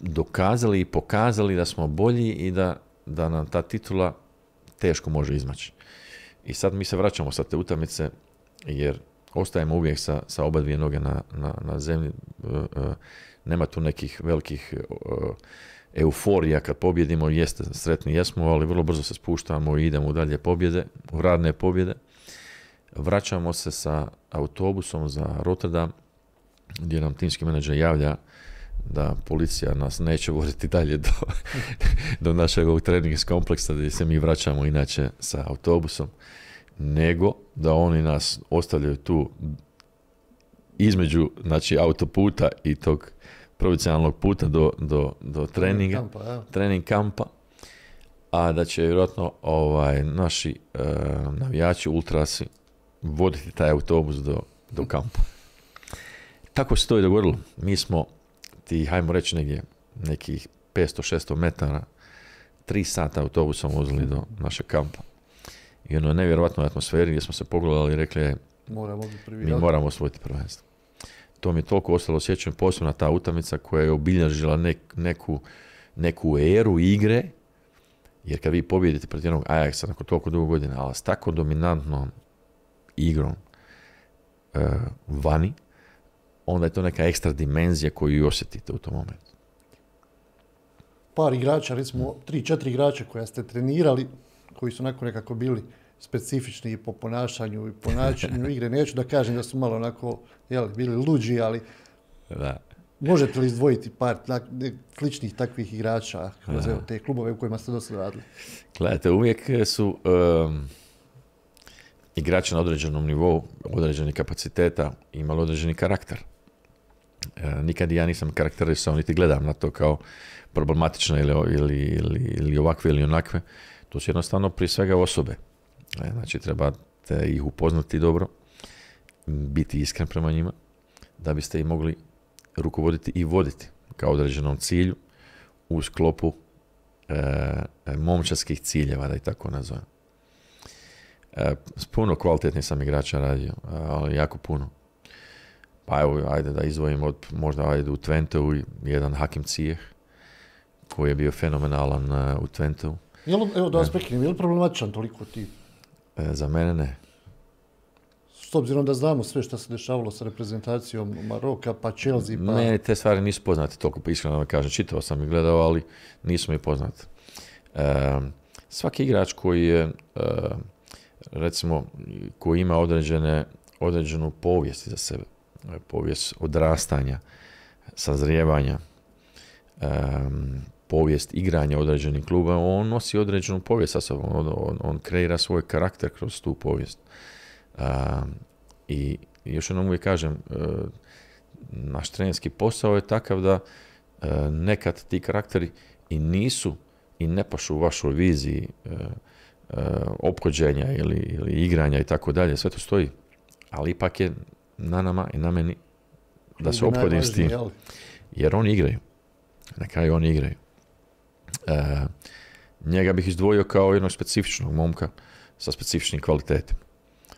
dokazali i pokazali da smo bolji i da, da nam ta titula teško može izmaći. I sad mi se vraćamo sa te utakmice jer ostajemo uvijek sa, sa oba dvije noge na, na, na zemlji. E, e, nema tu nekih velikih e, euforija kad pobjedimo, jeste sretni jesmo, ali vrlo brzo se spuštamo i idemo u dalje pobjede, u radne pobjede. Vraćamo se sa autobusom za Rotterdam, gdje nam timski menadžer javlja da policija nas neće voziti dalje do, do našeg trening kompleksa gdje se mi vraćamo inače sa autobusom nego da oni nas ostavljaju tu između znači, autoputa i tog provincijalnog puta do, do, do treninga, trening kampa, a da će vjerojatno ovaj, naši e, navijači ultrasi voditi taj autobus do, do kampa. Tako se to i dogodilo. Mi smo, ti hajmo reći negdje, nekih 500-600 metara, tri sata autobusom vozili do našeg kampa jednoj nevjerojatnoj atmosferi gdje smo se pogledali i rekli moramo mi moramo osvojiti prvenstvo. To mi je toliko ostalo sjećam, posebna ta utamica koja je obilježila nek, neku, neku eru igre, jer kad vi pobjedite protiv jednog Ajaxa nakon toliko dugo godina, ali s tako dominantnom igrom e, vani, onda je to neka ekstra dimenzija koju osjetite u tom momentu. Par igrača, recimo tri, četiri igrača koja ste trenirali, koji su onako nekako bili specifični i po ponašanju i po načinu igre. Neću da kažem da su malo onako, jel, bili luđi, ali da. možete li izdvojiti par tak, sličnih takvih igrača kroz te klubove u kojima ste dosta radili? Gledajte, uvijek su um, igrači na određenom nivou, određenih kapaciteta, imali određeni karakter. E, nikad ja nisam karakterisao, niti gledam na to kao problematično ili, ili, ili, ili ovakve ili onakve. To su jednostavno prije svega osobe E, znači trebate ih upoznati dobro, biti iskren prema njima, da biste ih mogli rukovoditi i voditi kao određenom cilju u sklopu e, momčarskih ciljeva, da ih tako nazovem. E, puno kvalitetnih sam igrača radio, e, ali jako puno. Pa evo, ajde da izdvojim od, možda ajde u Twenteu jedan Hakim Cijeh, koji je bio fenomenalan e, u Twenteu. evo da vas je li problematičan toliko ti E, za mene ne. S obzirom da znamo sve što se dešavalo sa reprezentacijom Maroka, pa Chelsea, pa... Ne, te stvari nisu poznate toliko, pa iskreno vam kažem, čitao sam i gledao, ali nisu mi poznate. E, svaki igrač koji je, e, recimo, koji ima određene, određenu povijest za sebe, povijest odrastanja, sazrijevanja, povijest igranja određenih kluba, on nosi određenu povijest sa sobom, on, on, kreira svoj karakter kroz tu povijest. I još jednom uvijek kažem, e, naš trenerski posao je takav da e, nekad ti karakteri i nisu i ne pašu u vašoj viziji e, ophođenja ili, ili igranja i tako dalje, sve to stoji. Ali ipak je na nama i na meni da se ophodim s tim. Jer oni igraju. Na kraju oni igraju. E, njega bih izdvojio kao jednog specifičnog momka sa specifičnim kvalitetima.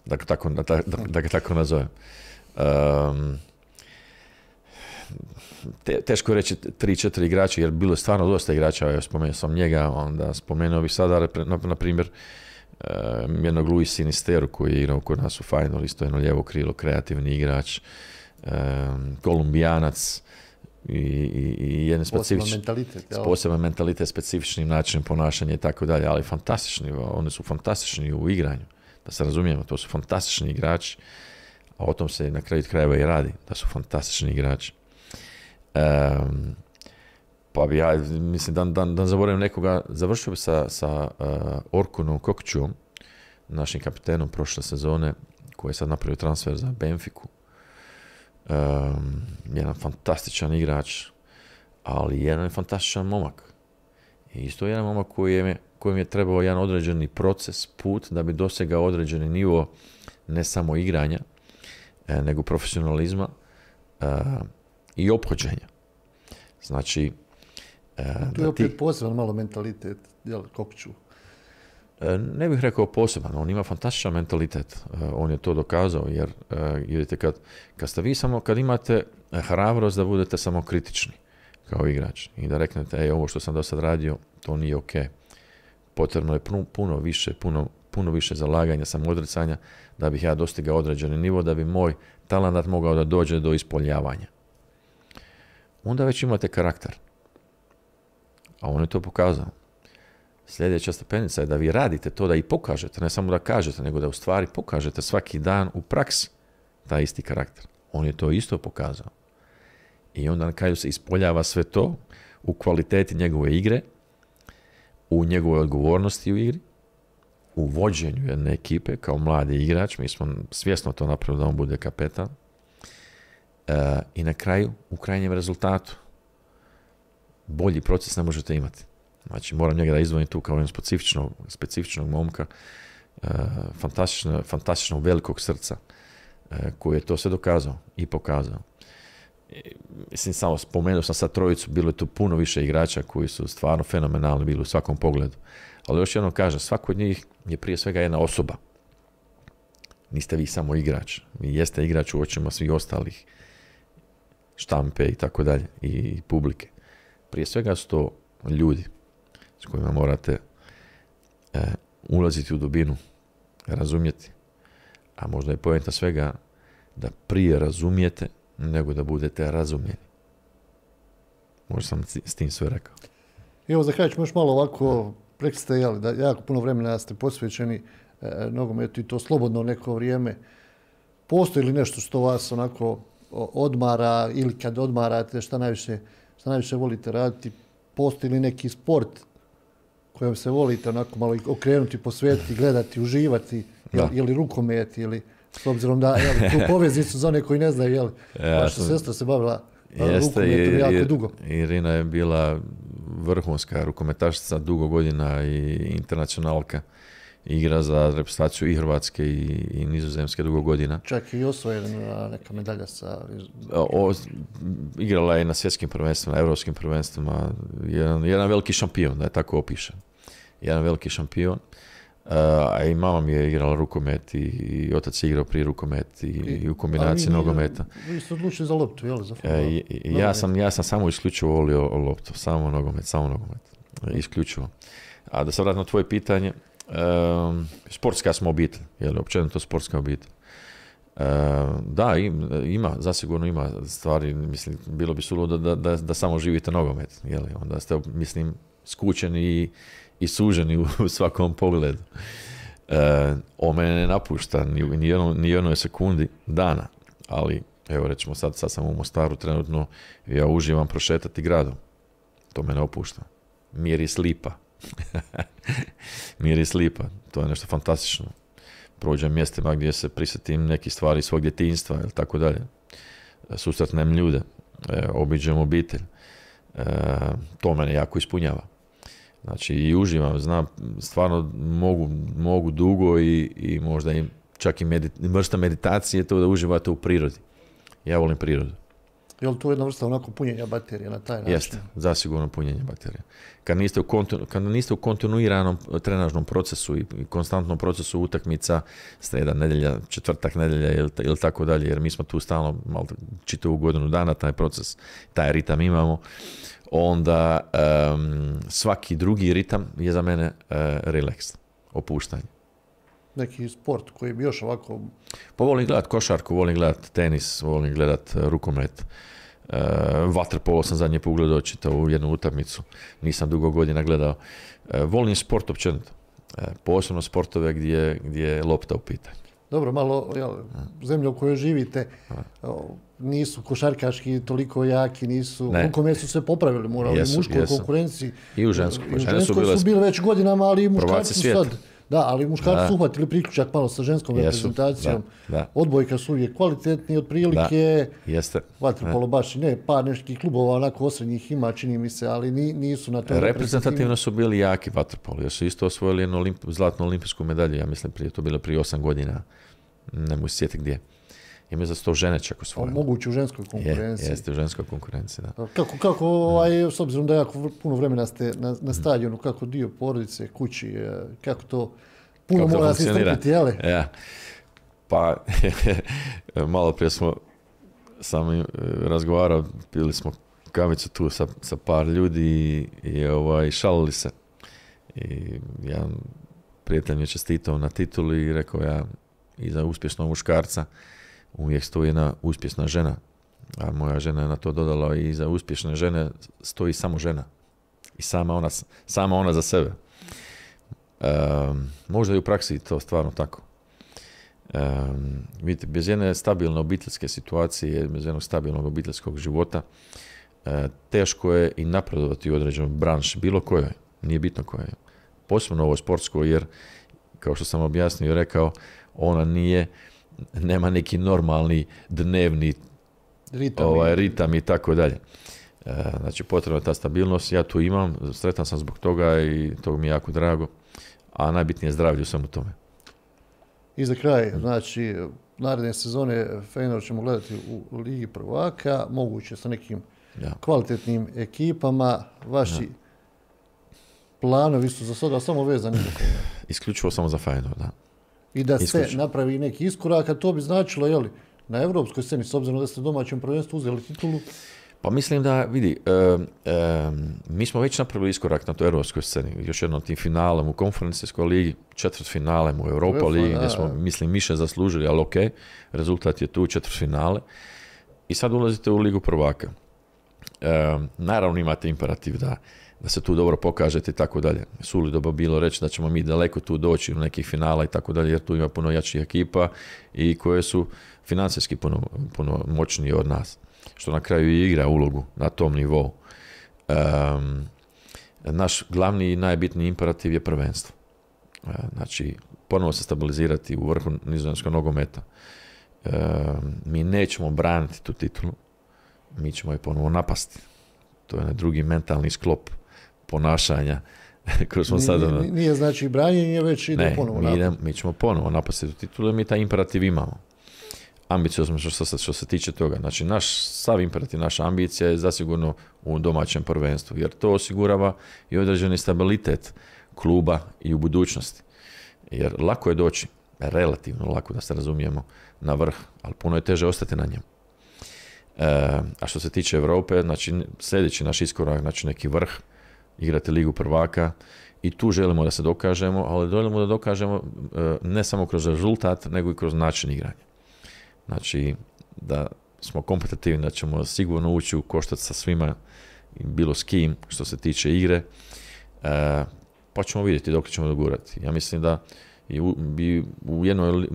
Dakle, tako, da, da, da ga tako nazovem. Um, te, teško reći tri, četiri igrača, jer bilo je stvarno dosta igrača, ja spomenuo sam njega, onda spomenuo bih sada, na, primjer, um, jednog Luis Sinisteru koji je igrao kod nas u Final, isto jedno lijevo krilo, kreativni igrač, um, kolumbijanac, i, i, i jedan mentalitet, poseban mentalitet, specifičnim načinom ponašanja i tako dalje, ali fantastični, oni su fantastični u igranju, da se razumijemo, to su fantastični igrači, a o tom se na kraju krajeva i radi, da su fantastični igrači. pa bi ja, mislim, da, da, da zaboravim nekoga, završio bi sa, sa eh, Orkunom Kokćom, našim kapitenom prošle sezone, koji je sad napravio transfer za Benfiku. Um, jedan fantastičan igrač, ali jedan fantastičan momak. I isto jedan momak kojem je, kojem je trebao jedan određeni proces, put, da bi dosegao određeni nivo ne samo igranja, e, nego profesionalizma e, i ophođenja. Znači... E, to je opet ti... malo mentalitet, jel, kokću. E, ne bih rekao poseban, on ima fantastičan mentalitet, e, on je to dokazao, jer e, vidite, kad, kad ste vi samo, kad imate hrabrost da budete samo kritični kao igrač i da reknete, ej, ovo što sam do sad radio, to nije ok. Potrebno je puno, puno više, puno, puno više zalaganja, samodricanja, da bih ja dostigao određeni nivo, da bi moj talenat mogao da dođe do ispoljavanja. Onda već imate karakter. A on je to pokazao. Sljedeća stepenica je da vi radite to da i pokažete, ne samo da kažete, nego da u stvari pokažete svaki dan u praksi taj isti karakter. On je to isto pokazao. I onda na kraju se ispoljava sve to u kvaliteti njegove igre, u njegovoj odgovornosti u igri, u vođenju jedne ekipe kao mladi igrač, mi smo svjesno to napravili da on bude kapetan, e, i na kraju u krajnjem rezultatu. Bolji proces ne možete imati. Znači moram njega da izvojim tu kao jednog specifičnog, specifičnog momka, e, Fantastičnog fantastično, velikog srca e, koji je to sve dokazao i pokazao. E, mislim, samo spomenuo sam sad trojicu, bilo je tu puno više igrača koji su stvarno fenomenalni bili u svakom pogledu. Ali još jednom kažem, svako od njih je prije svega jedna osoba. Niste vi samo igrač. Vi jeste igrač u očima svih ostalih štampe i tako dalje i publike. Prije svega su to ljudi s kojima morate e, ulaziti u dubinu, razumjeti. A možda je pojenta svega da prije razumijete nego da budete razumljeni. Možda sam s tim sve rekao. evo za kraj ćemo još malo ovako, rekli ste da jako puno vremena ste posvećeni e, nogometu i to slobodno neko vrijeme. Postoji li nešto što vas onako odmara ili kad odmarate, šta najviše, šta najviše volite raditi? Postoji li neki sport kojom se volite onako malo okrenuti, posvetiti, gledati, uživati, ili rukometi, ili s obzirom da tu poveznicu za one koji ne znaju, jel, vaša sestra se bavila rukometom jako dugo. Irina je bila vrhunska rukometašica dugo godina i internacionalka igra za reprezentaciju i Hrvatske i, Nizozemske dugo godina. Čak i osvojena neka medalja sa... igrala je na svjetskim prvenstvima, na europskim prvenstvima. Jedan, jedan veliki šampion, da je tako opišen. Jedan veliki šampion. a i mama mi je igrala rukomet i, otac je igrao prije rukomet i, u kombinaciji nogometa. Vi ste odlučili za loptu, jel? Za e, ja, sam, ja sam samo isključivo volio loptu, samo nogomet, samo nogomet. Isključivo. A da se vratim na tvoje pitanje, sportska smo obitelj, li općenito sportska obitelj. da, ima, zasigurno ima stvari, mislim, bilo bi suludo da, da, da samo živite nogomet, li onda ste, mislim, skućeni i, i suženi u svakom pogledu. Uh, o mene ne napušta ni jednoj ni jednoj sekundi dana, ali evo recimo sad, sad sam u Mostaru trenutno, ja uživam prošetati gradom, to me ne opušta. i lipa, Miri slipa, to je nešto fantastično. Prođem mjestima gdje se prisjetim nekih stvari svog djetinjstva ili tako dalje. Susretnem ljude, e, obiđem obitelj. E, to mene jako ispunjava. Znači i uživam, znam, stvarno mogu, dugo i, možda čak i medit, vrsta meditacije je to da uživate u prirodi. Ja volim prirodu. Je li to jedna vrsta onako punjenja baterije na taj način? Jeste, zasigurno punjenje baterije. Kad niste u, kontinuiranom e, trenažnom procesu i konstantnom procesu utakmica, sreda, nedelja, četvrtak, nedelja ili, tako dalje, jer mi smo tu stalno malo čitavu godinu dana, taj proces, taj ritam imamo, onda svaki drugi ritam je za mene e, opuštanje neki sport koji bi još ovako... Pa volim gledat košarku, volim gledat tenis, volim gledat e, rukomet. Vatr e, vaterpolo sam zadnje pogledao čito u jednu utakmicu. Nisam dugo godina gledao. E, volim sport općenito. posebno sportove gdje, gdje je lopta u pitanju. Dobro, malo zemlja u kojoj živite nisu košarkaški toliko jaki, nisu... Rukomet su se popravili, morali muško konkurenciji. I u ženskoj. I su bili već godinama, ali i muškarci su sad. Da, ali muškarci su uhvatili priključak malo sa ženskom reprezentacijom. Odbojka su uvijek kvalitetni, otprilike da. Jeste. vaterpolo baš ne, pa nekih klubova onako osrednjih ima, čini mi se, ali nisu na to Reprezentativno su bili jaki vaterpolo, jer su isto osvojili jednu zlatnu olimpijsku medalju, ja mislim prije to bilo prije osam godina, ne mogu se sjetiti gdje da za sto žene čak svojom... Moguće u ženskoj konkurenciji. jeste u ženskoj konkurenciji, da. Kako, kako ovaj, s obzirom da jako puno vremena ste na, stadionu, kako dio porodice, kući, eh, kako to puno kako mora se je jel? Ja. Pa, malo prije smo sam eh, razgovarao, pili smo kavicu tu sa, par ljudi i, ovaj, šalili se. I jedan prijatelj mi je čestitao na tituli i rekao ja i za uspješnog muškarca uvijek stoji jedna uspješna žena. A moja žena je na to dodala i za uspješne žene stoji samo žena. I sama ona, sama ona za sebe. možda je u praksi to stvarno tako. vidite, bez jedne stabilne obiteljske situacije, bez jednog stabilnog obiteljskog života, e, teško je i napredovati u određenoj branš, bilo kojoj, nije bitno koje Posebno ovo sportsko, jer, kao što sam objasnio i rekao, ona nije nema neki normalni dnevni ritam, ovaj, ritam i tako dalje. E, znači potrebna je ta stabilnost, ja tu imam, sretan sam zbog toga i to mi je jako drago, a najbitnije je zdravlje u svemu tome. I za kraj, znači, naredne sezone Feyenoord ćemo gledati u Ligi prvaka, moguće sa nekim kvalitetnim ekipama, vaši planovi su za sada samo vezani Isključivo samo za Feyenoord, da i da se napravi neki iskorak, a to bi značilo, jeli, na evropskoj sceni, s obzirom da ste domaćem prvenstvu uzeli titulu? Pa mislim da, vidi, mi smo već napravili iskorak na toj europskoj sceni, još jednom tim finalem u konferencijskoj ligi, četvrt finalem u Europa ligi, gdje smo, mislim, miše zaslužili, ali ok, rezultat je tu, četvrt finale. I sad ulazite u ligu prvaka. naravno imate imperativ da da se tu dobro pokažete i tako dalje. suli doba bilo reći da ćemo mi daleko tu doći u nekih finala i tako dalje, jer tu ima puno jačih ekipa i koje su financijski puno, puno moćnije od nas, što na kraju i igra ulogu na tom nivou. naš glavni i najbitniji imperativ je prvenstvo. E, znači, ponovo se stabilizirati u vrhu nizozemskog nogometa. mi nećemo braniti tu titulu, mi ćemo je ponovo napasti. To je na drugi mentalni sklop ponašanja koje smo sad. Ono- nije, znači branjenje, već ide ponovo mi, mi ćemo ponovo napasti titulu, mi taj imperativ imamo. Ambiciozno što, što, se tiče toga. Znači, naš sav imperativ, naša ambicija je zasigurno u domaćem prvenstvu, jer to osigurava i određeni stabilitet kluba i u budućnosti. Jer lako je doći, relativno lako da se razumijemo, na vrh, ali puno je teže ostati na njemu. E, a što se tiče Europe, znači sljedeći naš iskorak, znači neki vrh, igrati ligu prvaka i tu želimo da se dokažemo, ali želimo da dokažemo e, ne samo kroz rezultat, nego i kroz način igranja. Znači, da smo kompetitivni, da ćemo sigurno ući u koštac sa svima, bilo s kim, što se tiče igre, e, pa ćemo vidjeti dok ćemo dogurati. Ja mislim da u, bi u jednoj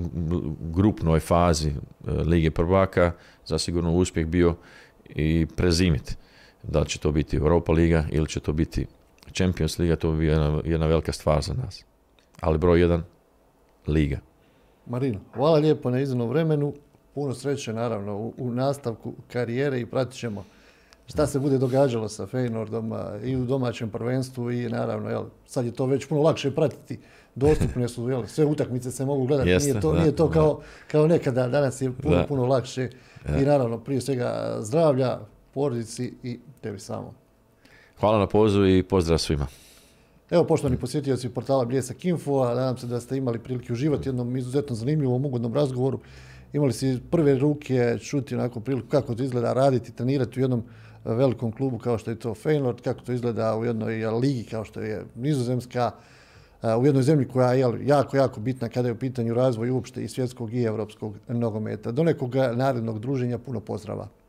grupnoj fazi e, Lige prvaka zasigurno uspjeh bio i prezimiti. Da li će to biti Europa Liga ili će to biti Champions Liga to bi jedna, jedna velika stvar za nas. Ali broj jedan, Liga. Marino, hvala lijepo na iznimnom vremenu. Puno sreće naravno u, nastavku karijere i pratit ćemo šta se bude događalo sa Feyenoordom i u domaćem prvenstvu i naravno, jel, sad je to već puno lakše pratiti. Dostupne su, jel, sve utakmice se mogu gledati, nije to, nije to kao, kao nekada, danas je puno, puno lakše i naravno prije svega zdravlja, porodici i tebi samo. Hvala na pozivu i pozdrav svima. Evo, poštovani posjetioci portala Bljesak Info, a nadam se da ste imali prilike uživati u jednom izuzetno zanimljivom, ugodnom razgovoru. Imali ste prve ruke čuti onako priliku kako to izgleda raditi, trenirati u jednom e, velikom klubu kao što je to Feyenoord, kako to izgleda u jednoj e, ligi kao što je Nizozemska, e, u jednoj zemlji koja je jako, jako bitna kada je u pitanju razvoj uopšte i svjetskog i evropskog nogometa. Do nekog narednog druženja puno pozdrava.